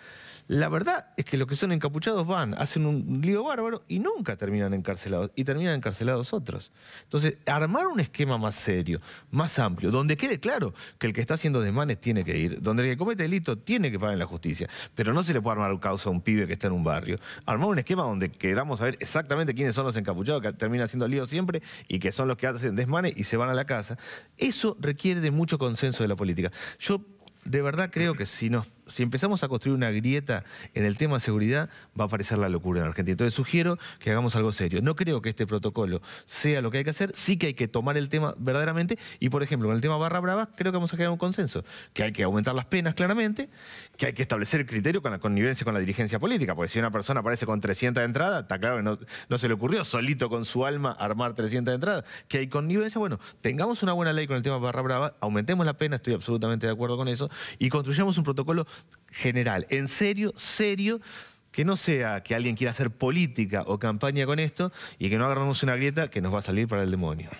La verdad es que los que son encapuchados van, hacen un lío bárbaro y nunca terminan encarcelados, y terminan encarcelados otros. Entonces, armar un esquema más serio, más amplio, donde quede claro que el que está haciendo desmanes tiene que ir, donde el que comete delito tiene que pagar en la justicia, pero no se le puede armar caos a un pibe que está en un barrio. Armar un esquema donde queramos saber exactamente quiénes son los encapuchados que terminan haciendo lío siempre y que son los que hacen desmanes y se van a la casa, eso requiere de mucho consenso de la política. Yo de verdad creo que si nos si empezamos a construir una grieta en el tema de seguridad, va a aparecer la locura en Argentina. Entonces sugiero que hagamos algo serio. No creo que este protocolo sea lo que hay que hacer, sí que hay que tomar el tema verdaderamente y, por ejemplo, con el tema barra brava, creo que vamos a crear un consenso, que hay que aumentar las penas claramente, que hay que establecer el criterio con la connivencia con la dirigencia política, porque si una persona aparece con 300 de entrada, está claro que no, no se le ocurrió solito con su alma armar 300 de entrada, que hay connivencia, bueno, tengamos una buena ley con el tema barra brava, aumentemos la pena, estoy absolutamente de acuerdo con eso, y construyamos un protocolo general. En serio, serio, que no sea que alguien quiera hacer política o campaña con esto y que no agarramos una grieta que nos va a salir para el demonio.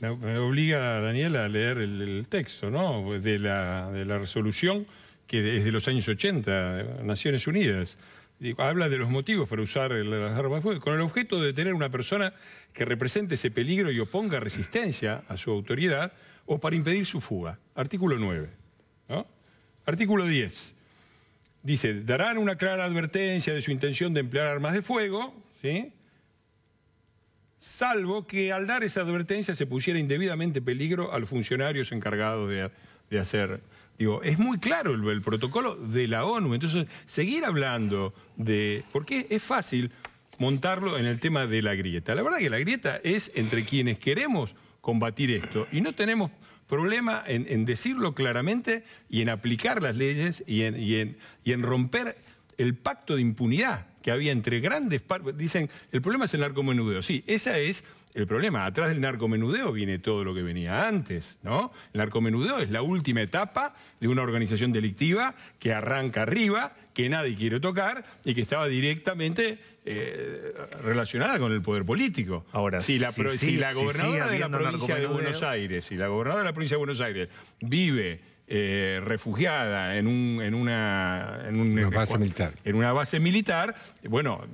me obliga Daniel a leer el, texto ¿no? de, la, de la resolución que es de los años 80, Naciones Unidas. Habla de los motivos para usar las armas de fuego, con el objeto de tener una persona que represente ese peligro y oponga resistencia a su autoridad o para impedir su fuga. Artículo 9. ¿no? Artículo 10. Dice, darán una clara advertencia de su intención de emplear armas de fuego, ¿sí? salvo que al dar esa advertencia se pusiera indebidamente peligro a los funcionarios encargados de, hacer. Digo, es muy claro el, el, protocolo de la ONU. Entonces, seguir hablando de... Porque es fácil montarlo en el tema de la grieta. La verdad que la grieta es entre quienes queremos combatir esto y no tenemos problema en, decirlo claramente y en aplicar las leyes y en, romper el pacto de impunidad que había entre grandes... partes. Dicen, el problema es el narcomenudeo. Sí, ese es el problema. Atrás del narcomenudeo viene todo lo que venía antes, ¿no? El narcomenudeo es la última etapa de una organización delictiva que arranca arriba, que nadie quiere tocar y que estaba directamente eh, relacionada con el poder político. Ahora, si la, si, la gobernadora de la provincia de Buenos Aires, si la gobernadora de la provincia de Buenos Aires vive eh, refugiada en, un, en, una, una base militar. en, una, base militar. bueno,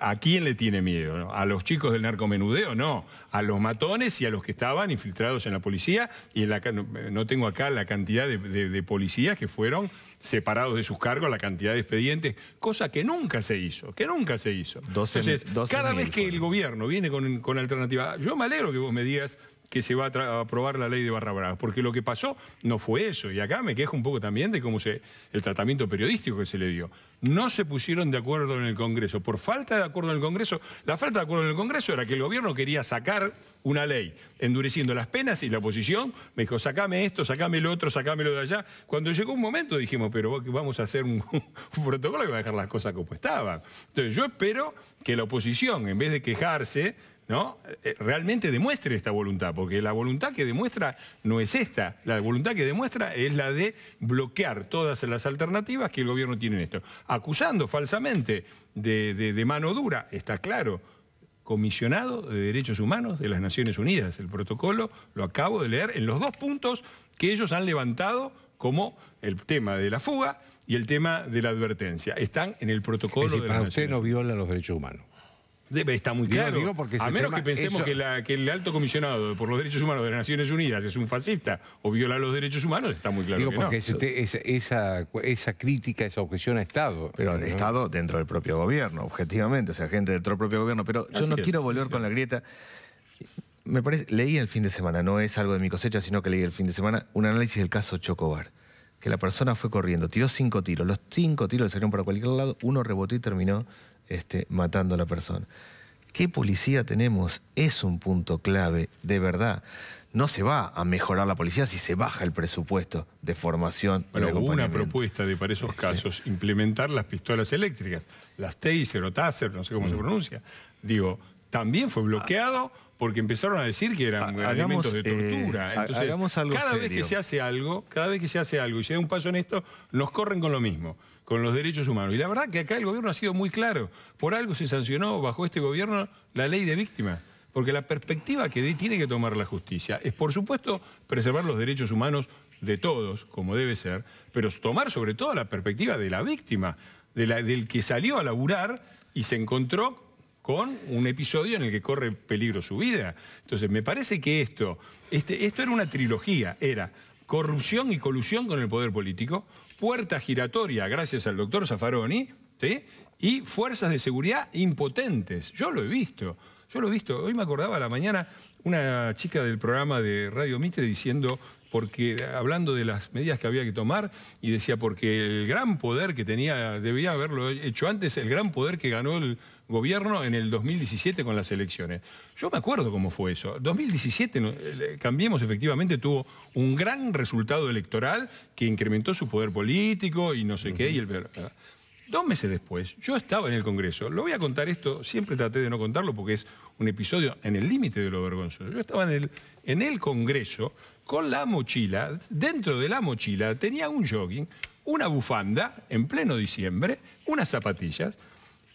¿a quién le tiene miedo? ¿A los chicos del narcomenudeo? No, a los matones y a los que estaban infiltrados en la policía. Y en la, eh, no, tengo acá la cantidad de, policías que fueron separados de sus cargos, la cantidad de expedientes, cosa que nunca se hizo, que nunca se hizo. Entonces, cada vez que el gobierno viene con, con alternativa, yo me alegro que vos me digas que se va a, aprobar la ley de Barra Brava, porque lo que pasó no fue eso. Y acá me quejo un poco también de cómo se el tratamiento periodístico que se le dio. No se pusieron de acuerdo en el Congreso. Por falta de acuerdo en el Congreso, la falta de acuerdo en el Congreso era que el gobierno quería sacar una ley, endureciendo las penas y la oposición me dijo, sacame esto, sacame lo otro, sacame lo de allá. Cuando llegó un momento dijimos, pero vamos a hacer un, protocolo que va a dejar las cosas como estaban. Entonces yo espero que la oposición, en vez de quejarse, ¿no? Eh, eh, realmente demuestre esta voluntad, porque la voluntad que demuestra no es esta, la voluntad que demuestra es la de bloquear todas las alternativas que el gobierno tiene en esto, acusando falsamente de, mano dura, está claro, comisionado de derechos humanos de las Naciones Unidas, el protocolo lo acabo de leer en los dos puntos que ellos han levantado como el tema de la fuga y el tema de la advertencia. Están en el protocolo de las para usted no viola los derechos humanos está muy claro. a menos que pensemos que, el alto comisionado por los derechos humanos de las Naciones Unidas es un fascista o viola los derechos humanos, está muy claro. Digo, porque esa, crítica, esa objeción a Estado. Pero Estado dentro del propio gobierno, objetivamente, o sea, gente dentro del propio gobierno. Pero yo no quiero volver con la grieta. Me parece, leí el fin de semana, no es algo de mi cosecha, sino que leí el fin de semana un análisis del caso Chocobar que la persona fue corriendo, tiró cinco tiros, los cinco tiros salieron para cualquier lado, uno rebotó y terminó este, matando a la persona. ¿Qué policía tenemos? Es un punto clave, de verdad. No se va a mejorar la policía si se baja el presupuesto de formación. Bueno, hubo una propuesta de para esos este. casos implementar las pistolas eléctricas, las Taser o Taser, no sé cómo se mm. pronuncia. Digo, también fue bloqueado porque empezaron a decir que eran elementos de eh, tortura. cada vez que se hace algo, cada vez que se hace algo y se da un paso en esto, nos corren con lo mismo con los derechos humanos. Y la verdad que acá el gobierno ha sido muy claro. Por algo se sancionó bajo este gobierno la ley de víctimas. Porque la perspectiva que tiene que tomar la justicia es, por supuesto, preservar los derechos humanos de todos, como debe ser, pero tomar sobre todo la perspectiva de la víctima, del que salió a laburar y se encontró con un episodio en el que corre peligro su vida. Entonces, me parece que esto, este, esto era una trilogía, era corrupción y colusión con el poder político, puerta giratoria gracias al doctor Zaffaroni, y fuerzas de seguridad impotentes. Yo lo he visto, yo lo he visto. Hoy me acordaba a la mañana una chica del programa de Radio Mitre diciendo porque hablando de las medidas que había que tomar y decía porque el gran poder que tenía debía haberlo hecho antes el gran poder que ganó el, gobierno en el 2017 con las elecciones. Yo me acuerdo cómo fue eso. 2017, eh, Cambiemos efectivamente tuvo un gran resultado electoral que incrementó su poder político y no sé qué. Y ah. Dos meses después, yo estaba en el Congreso. Lo voy a contar esto, siempre traté de no contarlo porque es un episodio en el límite de lo vergonzoso. Yo estaba en el, en el Congreso con la mochila, dentro de la mochila tenía un jogging, una bufanda en pleno diciembre, unas zapatillas,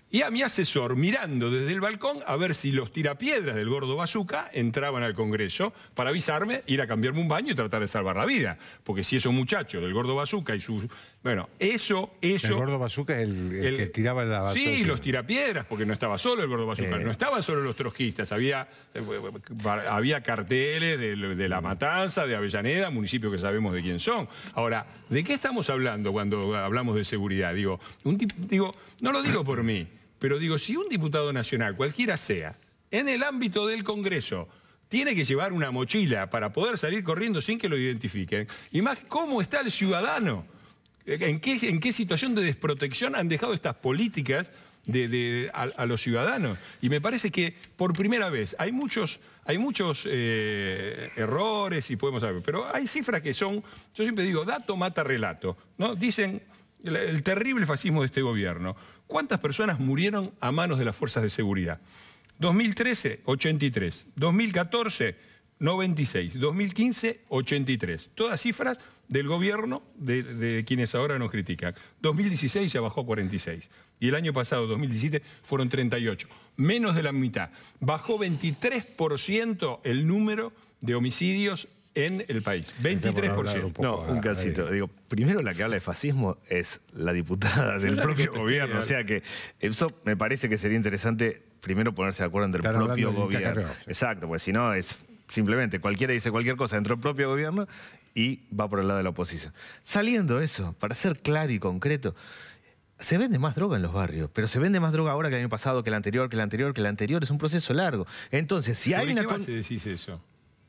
y a mi asesor mirando desde el balcón a ver si los tirapiedras del gordo bazuca entraban al Congreso para avisarme, ir a cambiarme un baño y tratar de salvar la vida. Porque si esos muchachos del gordo bazuca y sus bueno, eso, eso... El gordo bazooka es el, que tiraba la basura. Sí, los tirapiedras, porque no estaba solo el gordo bazooka, eh. no estaban solo los trojistas había, había carteles de, La Matanza, de Avellaneda, municipio que sabemos de quién son. Ahora, ¿de qué estamos hablando cuando hablamos de seguridad? Digo, un, digo no lo digo por mí, pero digo, si un diputado nacional, cualquiera sea, en el ámbito del Congreso tiene que llevar una mochila para poder salir corriendo sin que lo identifiquen. Y más, ¿cómo está el ciudadano? ¿En qué, situación de desprotección han dejado estas políticas a, los ciudadanos. Y me parece que por primera vez hay muchos, eh, errores y podemos saber, pero hay cifras que son, yo siempre digo, dato mata relato. ¿no? Dicen el terrible fascismo de este gobierno. ¿Cuántas personas murieron a manos de las fuerzas de seguridad? 2013, 83. 2014, 96. 2015, 83. Todas cifras del gobierno de, quienes ahora nos critican. 2016 ya bajó a 46 y el año pasado, 2017, fueron 38, menos de la mitad. Bajó 23% el número de homicidios en el país. 23%. Un no, un casito. Digo, primero la que habla de fascismo es la diputada del propio gobierno. O sea que eso me parece que sería interesante primero ponerse de acuerdo en el propio gobierno. Exacto, porque si no es simplemente cualquiera dice cualquier cosa dentro del propio gobierno y va por el lado de la oposición. Saliendo eso, para ser claro y concreto, se vende más droga en los barrios, pero se vende más droga ahora que el año pasado, que el anterior, que el anterior, que el anterior. Es un proceso largo. Entonces, si hay una...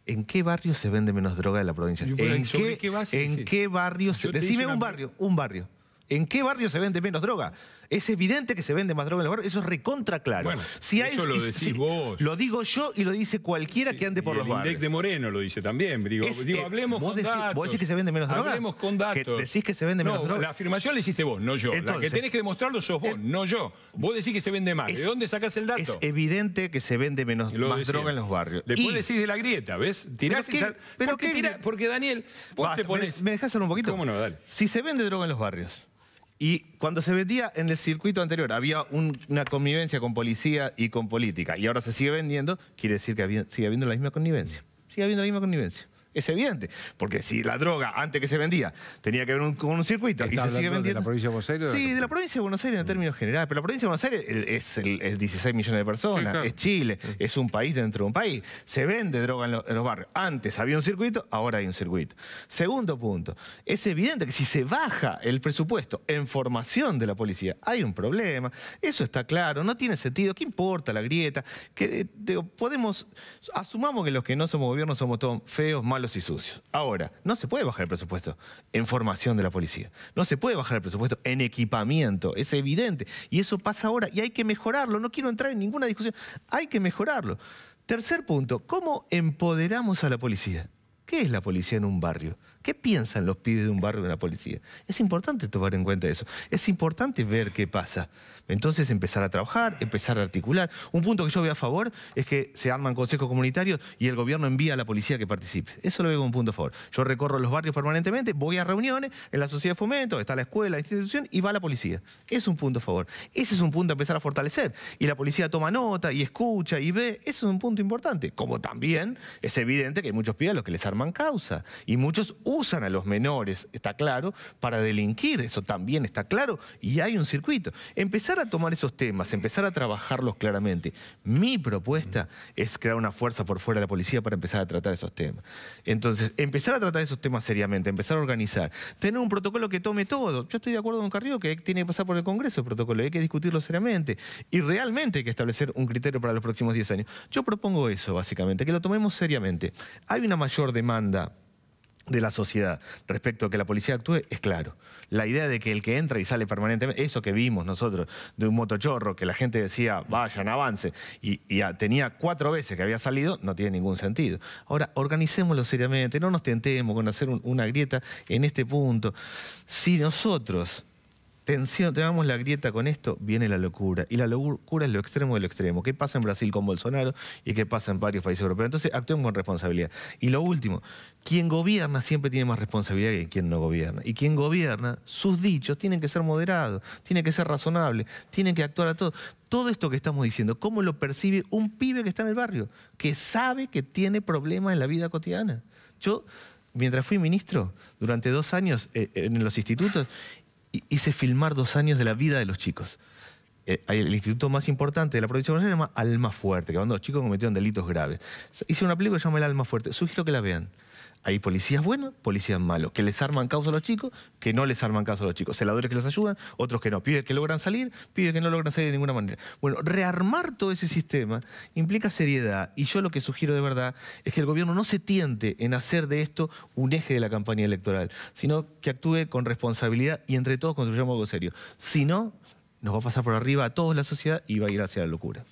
¿En qué barrio se vende menos droga en la provincia? ¿En qué, barrio? Se... Decime un barrio, un barrio. ¿En qué barrio se vende menos droga? Es evidente que se vende más droga en los barrios, eso es recontra claro. Bueno, eso lo decís vos. Lo digo yo y lo dice cualquiera que ande por los barrios. El de Moreno lo dice también. Digo, hablemos con datos. ¿Vos decís que se vende menos droga? Hablemos con datos. Que decís que se vende menos droga. la afirmación la hiciste vos, no yo. la que tenés que demostrarlo sos vos, eh, no yo. Vos decís que se vende más. ¿De dónde sacás el dato? Es evidente que se vende menos más droga en los barrios. Después decís de la grieta, ¿ves? Tirás pero que, porque, porque Daniel, vos te pones... ¿Me, dejas dejás solo un poquito? Si se vende droga en los barrios y cuando se vendía en el circuito anterior, había una connivencia con policía y con política, y ahora se sigue vendiendo, quiere decir que sigue habiendo la misma connivencia. Sigue habiendo la misma connivencia. Es evidente. Porque si la droga, antes que se vendía, tenía que ver con un circuito y se sigue vendiendo. ¿De la provincia de Buenos Aires? Sí, de la provincia de Buenos Aires en mm. términos generales. Pero la provincia de Buenos Aires es, 16 millones de personas, es Chile, mm. es un país dentro de un país. Se vende droga en, los barrios. Antes había un circuito, ahora hay un circuito. Segundo punto, es evidente que si se baja el presupuesto en formación de la policía, hay un problema. Eso está claro, no tiene sentido. ¿Qué importa la grieta? Eh, podemos, asumamos que los que no somos gobierno somos todos feos, malos los y sucios. Ahora, no se puede bajar el presupuesto en formación de la policía. No se puede bajar el presupuesto en equipamiento. Es evidente. Y eso pasa ahora y hay que mejorarlo. No quiero entrar en ninguna discusión. Hay que mejorarlo. Tercer punto, ¿cómo empoderamos a la policía? ¿Qué es la policía en un barrio? ¿Qué piensan los pibes de un barrio de la policía? Es importante tomar en cuenta eso. Es importante ver qué pasa. Entonces empezar a trabajar, empezar a articular. Un punto que yo veo a favor es que se arman consejos comunitarios y el gobierno envía a la policía que participe. Eso lo veo como un punto a favor. Yo recorro los barrios permanentemente, voy a reuniones en la sociedad de fomento, está la escuela, la institución y va la policía. Es un punto a favor. Ese es un punto a empezar a fortalecer. Y la policía toma nota y escucha y ve. Eso es un punto importante. Como también es evidente que hay muchos pibes los que les arman causa y muchos usan a los menores, está claro, para delinquir. Eso también está claro y hay un circuito. Empezar a tomar esos temas, empezar a trabajarlos claramente. Mi propuesta es crear una fuerza por fuera de la policía para empezar a tratar esos temas. Entonces, empezar a tratar esos temas seriamente, empezar a organizar, tener un protocolo que tome todo. Yo estoy de acuerdo con Carrillo que tiene que pasar por el Congreso el protocolo, hay que discutirlo seriamente y realmente hay que establecer un criterio para los próximos 10 años. Yo propongo eso, básicamente, que lo tomemos seriamente. Hay una mayor demanda de la sociedad respecto a que la policía actúe es claro. La idea de que el que entra y sale permanentemente, eso que vimos nosotros de un motochorro que la gente decía vayan, avance, y, tenía cuatro veces que había salido, no tiene ningún sentido. Ahora, organicémoslo seriamente, no nos tentemos con hacer una grieta en este punto. Si nosotros tenemos la grieta con esto, viene la locura. Y la locura es lo extremo de lo extremo. ¿Qué pasa en Brasil con Bolsonaro y qué pasa en varios países europeos? Entonces, actúen con responsabilidad. Y lo último, quien gobierna siempre tiene más responsabilidad que quien no gobierna. Y quien gobierna, sus dichos tienen que ser moderados, tienen que ser razonables, tienen que actuar a todos. Todo esto que estamos diciendo, ¿cómo lo percibe un pibe que está en el barrio? Que sabe que tiene problemas en la vida cotidiana. Yo mientras fui ministro, durante dos años eh, en los institutos, hice filmar dos años de la vida de los chicos. Eh, el, instituto más importante de la provincia de se llama Alma Fuerte, que cuando los chicos cometieron delitos graves. Hice una película que se llama El Alma Fuerte. Sugiero que la vean hay policías buenos, policías malos, que les arman causa a los chicos, que no les arman causa a los chicos, celadores que los ayudan, otros que no, pibes que logran salir, pide que no logran salir de ninguna manera. Bueno, rearmar todo ese sistema implica seriedad y yo lo que sugiero de verdad es que el gobierno no se tiente en hacer de esto un eje de la campaña electoral, sino que actúe con responsabilidad y entre todos construyamos algo serio. Si no, nos va a pasar por arriba a toda la sociedad y va a ir hacia la locura.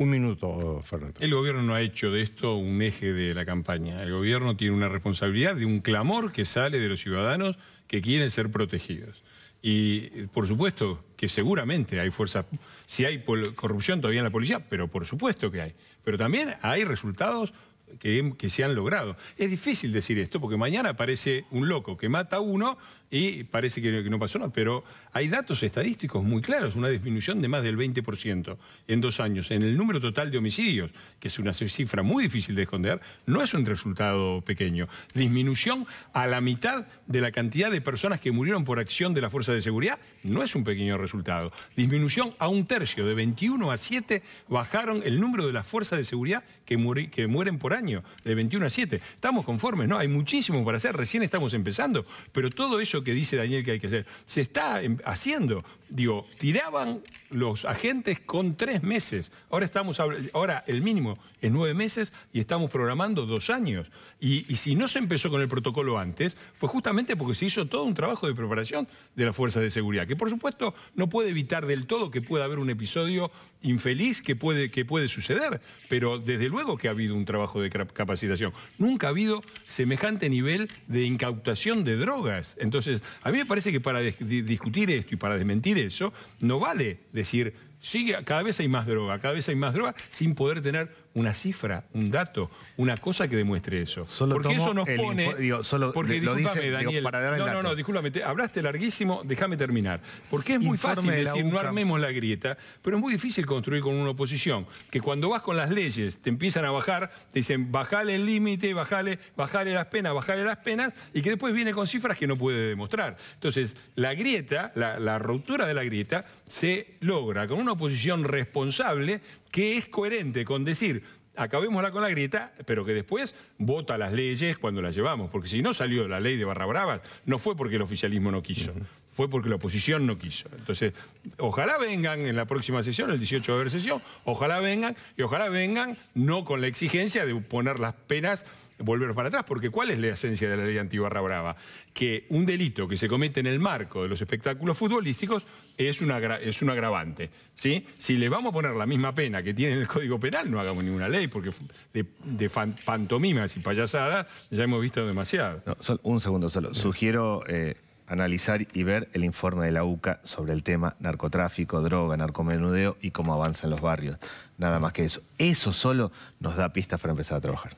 Un minuto, Fernando. El gobierno no ha hecho de esto un eje de la campaña. El gobierno tiene una responsabilidad de un clamor que sale de los ciudadanos que quieren ser protegidos. Y por supuesto que seguramente hay fuerza, si hay corrupción todavía en la policía, pero por supuesto que hay. Pero también hay resultados que, que, se han logrado. Es difícil decir esto porque mañana aparece un loco que mata a uno y parece que no pasó nada, pero hay datos estadísticos muy claros, una disminución de más del 20% en dos años en el número total de homicidios, que es una cifra muy difícil de esconder, no es un resultado pequeño. Disminución a la mitad de la cantidad de personas que murieron por acción de la fuerza de seguridad, no es un pequeño resultado. Disminución a un tercio, de 21 a 7 bajaron el número de las fuerzas de seguridad que, mueren por año, de 21 a 7. Estamos conformes, ¿no? Hay muchísimo para hacer, recién estamos empezando, pero todo eso que dice Daniel que hay que hacer. Se está em, haciendo, Digo, tiraban los agentes con tres meses. Ahora estamos ahora el mínimo es nueve meses y estamos programando dos años. Y, si no se empezó con el protocolo antes, fue justamente porque se hizo todo un trabajo de preparación de las fuerzas de seguridad, que por supuesto no puede evitar del todo que pueda haber un episodio infeliz que puede, que puede suceder, pero desde luego que ha habido un trabajo de capacitación. Nunca ha habido semejante nivel de incautación de drogas. Entonces, a mí me parece que para discutir esto y para desmentir eso, no vale decir, sigue, cada vez hay más droga, cada vez hay más droga, sin poder tener una cifra, un dato, una cosa que demuestre eso. porque eso nos pone... porque, lo discúlpame, dice, Daniel, no, no, no, discúlpame, hablaste larguísimo, déjame terminar. Porque es muy fácil decir, no armemos la grieta, pero es muy difícil construir con una oposición, que cuando vas con las leyes, te empiezan a bajar, te dicen, bajale el límite, bajale, bajale las penas, bajale las penas, y que después viene con cifras que no puede demostrar. Entonces, la grieta, la ruptura de la grieta, se logra con una oposición responsable que es coherente con decir acabémosla con la grieta, pero que después vota las leyes cuando las llevamos. Porque si no salió la ley de Barra Brava, no fue porque el oficialismo no quiso, fue porque la oposición no quiso. Entonces, ojalá vengan en la próxima sesión, el 18 de haber sesión, ojalá vengan, y ojalá vengan no con la exigencia de poner las penas volver para atrás, porque ¿cuál es la esencia de la ley antibarra brava? Que un delito que se comete en el marco de los espectáculos futbolísticos es, una, es un agravante. ¿sí? Si le vamos a poner la misma pena que tiene en el Código Penal, no hagamos ninguna ley, porque de, pantomimas y payasadas ya hemos visto demasiado. un segundo solo. Sugiero... Eh, analizar y ver el informe de la UCA sobre el tema narcotráfico, droga, narcomenudeo y cómo avanzan los barrios. Nada más que eso. Eso solo nos da pistas para empezar a trabajar.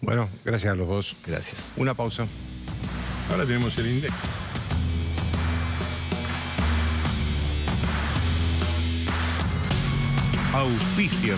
Bueno, gracias a los dos. Gracias. Una pausa. Ahora tenemos el INDEC. Auspicio.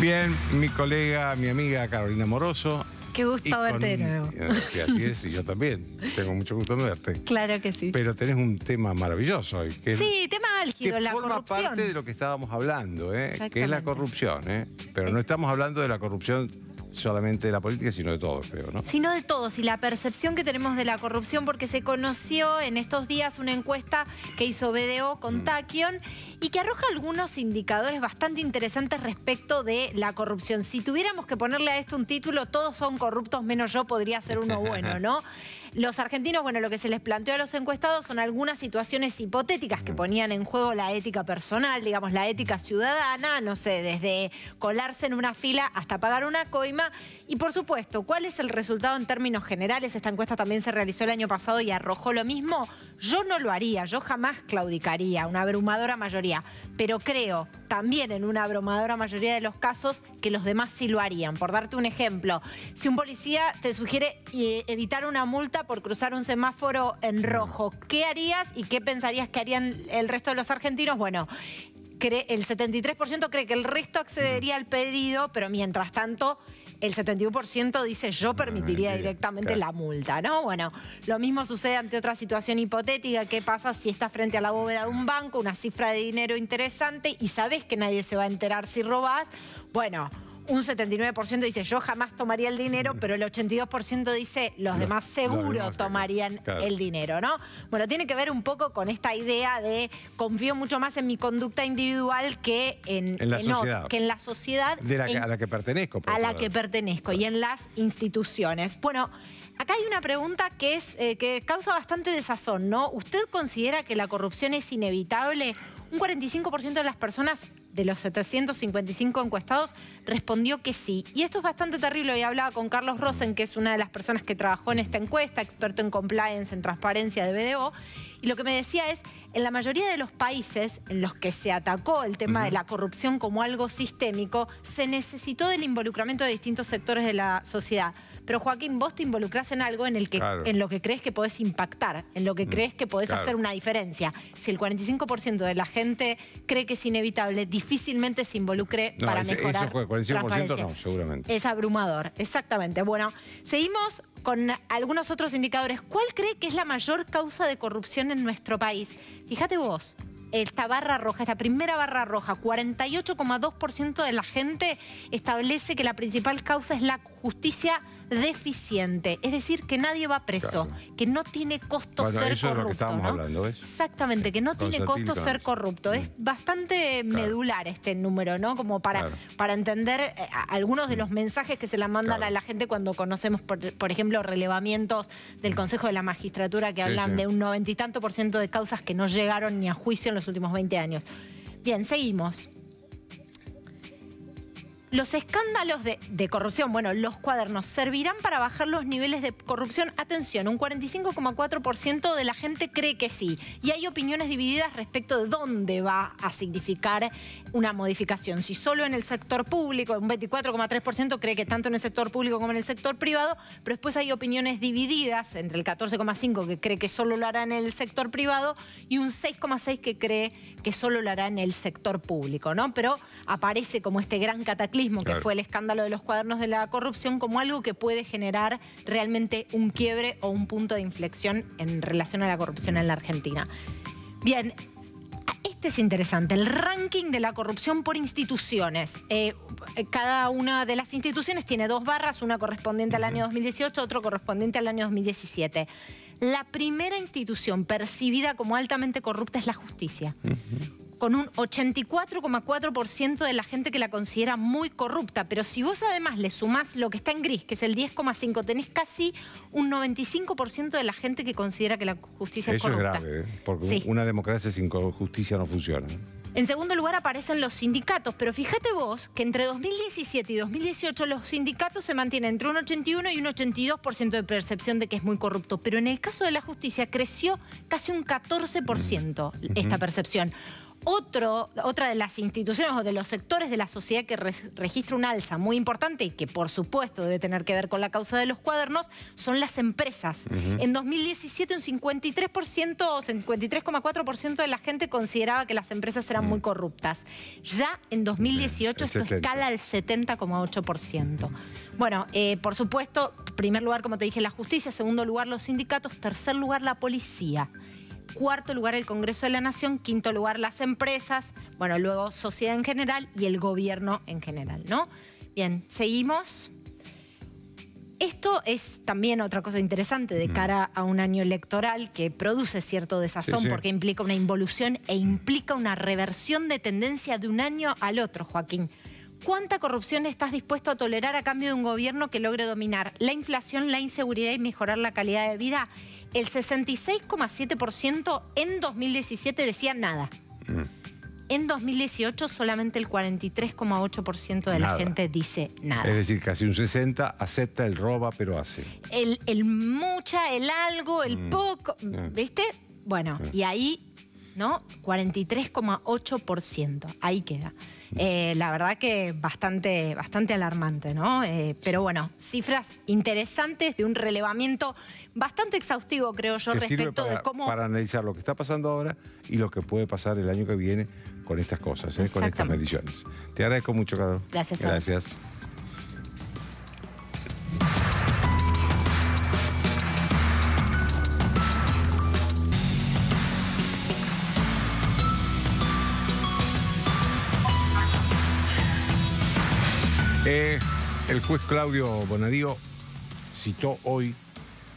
Bien, mi colega, mi amiga Carolina Moroso Qué gusto verte de nuevo. Sí, así es, y yo también. Tengo mucho gusto en verte. Claro que sí. Pero tenés un tema maravilloso hoy. sí, tema álgido, la forma parte de lo que estábamos hablando, ¿eh? que es la corrupción. ¿eh? Pero no estamos hablando de la corrupción solamente de la política, sino de todos, creo, ¿no? Sino de todos y la percepción que tenemos de la corrupción, porque se conoció en estos días una encuesta que hizo BDO con mm. y que arroja algunos indicadores bastante interesantes respecto de la corrupción. Si tuviéramos que ponerle a esto un título, todos son corruptos menos yo, podría ser uno bueno, ¿no? Los argentinos, bueno, lo que se les planteó a los encuestados son algunas situaciones hipotéticas que ponían en juego la ética personal, digamos, la ética ciudadana, no sé, desde colarse en una fila hasta pagar una coima. Y por supuesto, ¿cuál es el resultado en términos generales? Esta encuesta también se realizó el año pasado y arrojó lo mismo. Yo no lo haría, yo jamás claudicaría, una abrumadora mayoría. Pero creo también en una abrumadora mayoría de los casos que los demás sí lo harían. Por darte un ejemplo, si un policía te sugiere eh, evitar una multa, por cruzar un semáforo en rojo. ¿Qué harías y qué pensarías que harían el resto de los argentinos? Bueno, el 73% cree que el resto accedería al pedido, pero mientras tanto el 71% dice yo permitiría directamente la multa, ¿no? Bueno, lo mismo sucede ante otra situación hipotética. ¿Qué pasa si estás frente a la bóveda de un banco, una cifra de dinero interesante y sabes que nadie se va a enterar si robás? Bueno, un 79% dice yo jamás tomaría el dinero, pero el 82% dice los demás seguro tomarían el dinero, ¿no? Bueno, tiene que ver un poco con esta idea de confío mucho más en mi conducta individual que en, la, sociedad. la, De la que, a la que pertenezco. A la que pertenezco y en las instituciones. Bueno, Acá hay una pregunta que, es, eh, que causa bastante desazón, ¿no? ¿Usted considera que la corrupción es inevitable un 45% de las personas de los 755 encuestados respondió que sí. Y esto es bastante terrible. Hoy hablaba con Carlos Rosen, que es una de las personas que trabajó en esta encuesta, experto en compliance, en transparencia de BDO. Y lo que me decía es, en la mayoría de los países en los que se atacó el tema de la corrupción como algo sistémico, se necesitó del involucramiento de distintos sectores de la sociedad. Pero Joaquín, vos te involucrás en algo en, lo que crees que podés impactar, en lo que mm, crees que podés hacer una diferencia. Si el 45% de la gente cree que es inevitable, difícilmente se involucre para mejorar. Ese 45% no, seguramente. Es abrumador, exactamente. Bueno, seguimos con algunos otros indicadores. ¿Cuál cree que es la mayor causa de corrupción en nuestro país? Fíjate vos, esta barra roja, esta primera barra roja, 48,2% de la gente establece que la principal causa es la corrupción justicia deficiente, es decir, que nadie va preso, que no tiene costo bueno, ser eso corrupto. Es lo que estábamos hablando, Exactamente, que no tiene costo ser corrupto. Es mm. bastante medular este número, ¿no? Como para, para entender eh, algunos de los mm. mensajes que se la mandan a la gente cuando conocemos, por, ejemplo, relevamientos del mm. Consejo de la Magistratura que hablan de un noventa y tanto por ciento de causas que no llegaron ni a juicio en los últimos 20 años. Bien, seguimos. Los escándalos de, corrupción, bueno, los cuadernos, servirán para bajar los niveles de corrupción. Atención, un 45,4% de la gente cree que sí. Y hay opiniones divididas respecto de dónde va a significar una modificación. Si solo en el sector público, un 24,3% cree que tanto en el sector público como en el sector privado, pero después hay opiniones divididas entre el 14,5% que cree que solo lo hará en el sector privado y un 6,6% que cree que solo lo hará en el sector público, ¿no? Pero aparece como este gran cataclismo que fue el escándalo de los cuadernos de la corrupción, como algo que puede generar realmente un quiebre o un punto de inflexión en relación a la corrupción en la Argentina. Bien, este es interesante, el ranking de la corrupción por instituciones. Eh, cada una de las instituciones tiene dos barras, una correspondiente al año 2018, otro correspondiente al año 2017. La primera institución percibida como altamente corrupta es la justicia con un 84,4% de la gente que la considera muy corrupta. Pero si vos además le sumás lo que está en gris, que es el 10,5, tenés casi un 95% de la gente que considera que la justicia es corrupta. Eso es grave, ¿eh? porque una democracia sin justicia no funciona. ¿eh? En segundo lugar aparecen los sindicatos, pero fíjate vos que entre 2017 y 2018 los sindicatos se mantienen entre un 81 y un 82% de percepción de que es muy corrupto, pero en el caso de la justicia creció casi un 14% esta percepción. Otro, otra de las instituciones o de los sectores de la sociedad que registra un alza muy importante y que por supuesto debe tener que ver con la causa de los cuadernos son las empresas. En 2017 un 53% o 53,4% de la gente consideraba que las empresas eran muy corruptas. Ya en 2018 esto escala al 70,8%. Bueno, eh, por supuesto, primer lugar, como te dije, la justicia, segundo lugar, los sindicatos, tercer lugar, la policía cuarto lugar el Congreso de la Nación, quinto lugar las empresas, bueno, luego sociedad en general y el gobierno en general, ¿no? Bien, seguimos. Esto es también otra cosa interesante de mm. cara a un año electoral que produce cierto desazón porque implica una involución e implica una reversión de tendencia de un año al otro, Joaquín. ¿Cuánta corrupción estás dispuesto a tolerar a cambio de un gobierno que logre dominar la inflación, la inseguridad y mejorar la calidad de vida? el 66,7% en 2017 decía nada. Mm. En 2018 solamente el 43,8% de la gente dice nada. Es decir, casi un 60 acepta el roba, pero hace. El, mucha, el algo, el mm. poco, mm. ¿viste? Bueno, y ahí, ¿no? 43,8%, ahí queda. Eh, la verdad que bastante, bastante alarmante, ¿no? Eh, pero bueno, cifras interesantes de un relevamiento bastante exhaustivo, creo yo, respecto de cómo... para analizar lo que está pasando ahora y lo que puede pasar el año que viene con estas cosas, ¿eh? con estas mediciones. Te agradezco mucho, Cado. Gracias. Gracias. Eh, el juez Claudio Bonadío citó hoy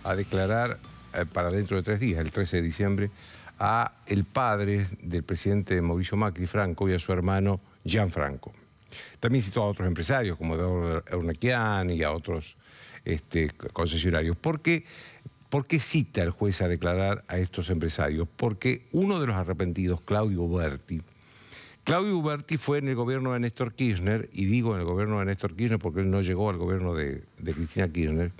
a declarar eh, para dentro de tres días, el 13 de diciembre, a el padre del presidente Mauricio Macri, Franco, y a su hermano Franco. También citó a otros empresarios, como Eduardo Ernequian y a otros este, concesionarios. ¿Por qué, cita el juez a declarar a estos empresarios? Porque uno de los arrepentidos, Claudio Uberti... Claudio Uberti fue en el gobierno de Néstor Kirchner, y digo en el gobierno de Néstor Kirchner porque él no llegó al gobierno de, Cristina Kirchner,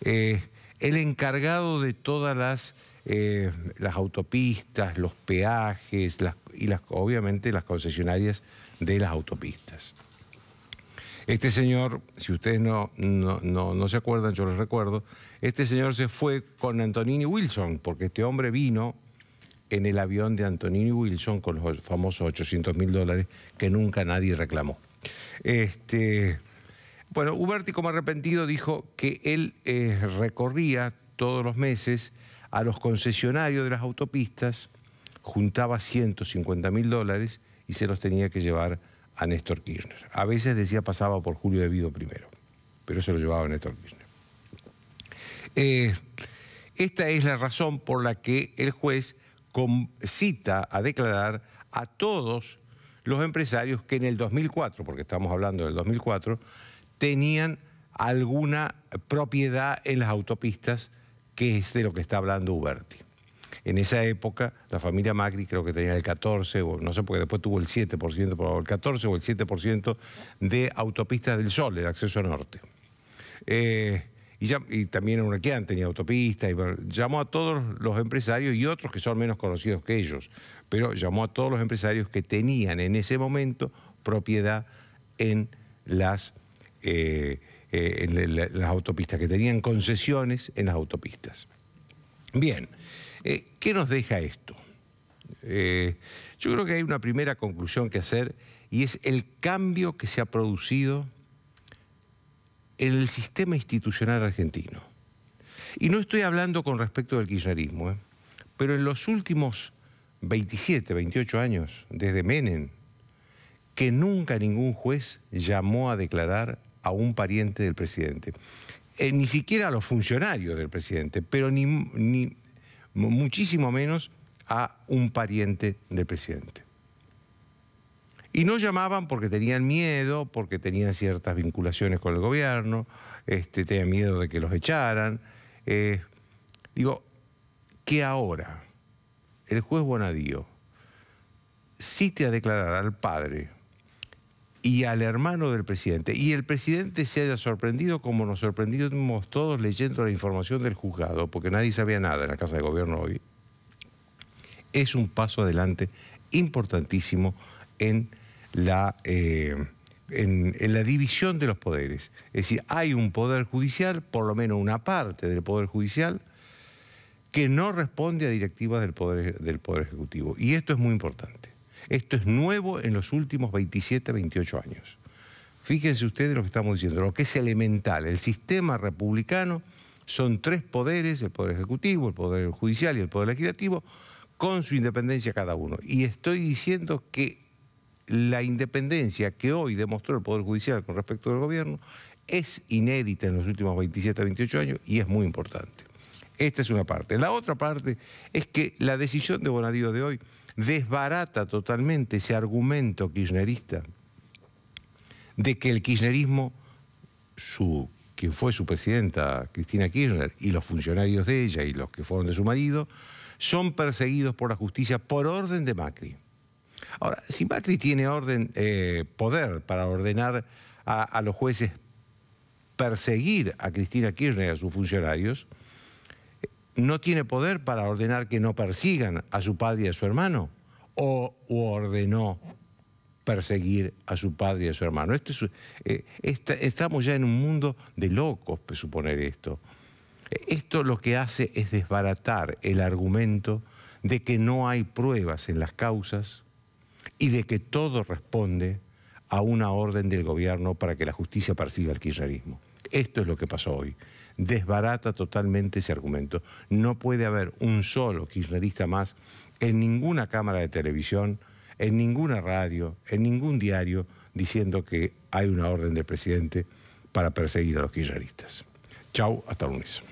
eh, el encargado de todas las, eh, las autopistas, los peajes y las, obviamente las concesionarias de las autopistas. Este señor, si ustedes no, no, no, se acuerdan, yo les recuerdo, este señor se fue con Antonini Wilson, porque este hombre vino en el avión de Antonini Wilson con los famosos 800 mil dólares que nunca nadie reclamó. Este, bueno, Uberti como arrepentido dijo que él eh, recorría todos los meses a los concesionarios de las autopistas, juntaba 150 mil dólares y se los tenía que llevar a Néstor Kirchner. A veces decía pasaba por Julio de Vido primero, pero se lo llevaba a Néstor Kirchner. Eh, esta es la razón por la que el juez cita a declarar a todos los empresarios que en el 2004, porque estamos hablando del 2004, tenían alguna propiedad en las autopistas, que es de lo que está hablando Uberti. En esa época, la familia Macri creo que tenía el 14, o no sé, porque después tuvo el 7%, pero el 14 o el 7% de autopistas del Sol, el acceso norte. Eh, y, ya, y, también que tenía autopista, y llamó a todos los empresarios y otros que son menos conocidos que ellos, pero llamó a todos los empresarios que tenían en ese momento propiedad en las eh, eh, en las autopistas, que tenían concesiones en las autopistas. Bien, eh, ¿qué nos deja esto? yo creo que hay una primera conclusión que hacer y es el cambio que se ha producido en el sistema institucional argentino. Y no estoy hablando con respecto del kirchnerismo, pero en los últimos 27, 28 años, desde Menem, que nunca ningún juez llamó a declarar a un pariente del presidente. Eh, ni siquiera a los funcionarios del presidente, pero ni, muchísimo menos a un pariente del presidente. Y no llamaban porque tenían miedo, porque tenían ciertas vinculaciones con el gobierno, este, tenían miedo de que los echaran. Eh, digo, que ahora el juez Bonadío te ha declarado al padre y al hermano del presidente. Y el presidente se haya sorprendido como nos sorprendimos todos leyendo la información del juzgado, porque nadie sabía nada en la Casa de Gobierno hoy, es un paso adelante importantísimo en la, eh, la división de los poderes. Es decir, hay un poder judicial, por lo menos una parte del poder judicial, que no responde a directivas del Poder, del poder Ejecutivo. Y esto es muy importante. Esto es nuevo en los últimos 27, 28 años. Fíjense ustedes lo que estamos diciendo, lo que es elemental. El sistema republicano son tres poderes, el Poder Ejecutivo, el Poder Judicial y el Poder Legislativo, con su independencia cada uno. Y estoy diciendo que la independencia que hoy demostró el Poder Judicial con respecto del gobierno es inédita en los últimos 27, 28 años y es muy importante. Esta es una parte. La otra parte es que la decisión de Bonadío de hoy desbarata totalmente ese argumento kirchnerista de que el kirchnerismo, quien fue su presidenta, Cristina Kirchner, y los funcionarios de ella y los que fueron de su marido, son perseguidos por la justicia por orden de Macri. Ahora, si Macri tiene orden, eh, poder para ordenar a los jueces perseguir a Cristina Kirchner y a sus funcionarios, no tiene poder para ordenar que no persigan a su padre y a su hermano, o, ordenó perseguir a su padre y a su hermano. Esto eh, estamos ya en un mundo de locos, suponer esto. Esto lo que hace es desbaratar el argumento de que no hay pruebas en las causas y de que todo responde a una orden del gobierno para que la justicia persiga el kirchnerismo. Esto es lo que pasó hoy desbarata totalmente ese argumento. No puede haber un solo kirchnerista más en ninguna cámara de televisión, en ninguna radio, en ningún diario, diciendo que hay una orden del presidente para perseguir a los kirchneristas. Chau, hasta lunes.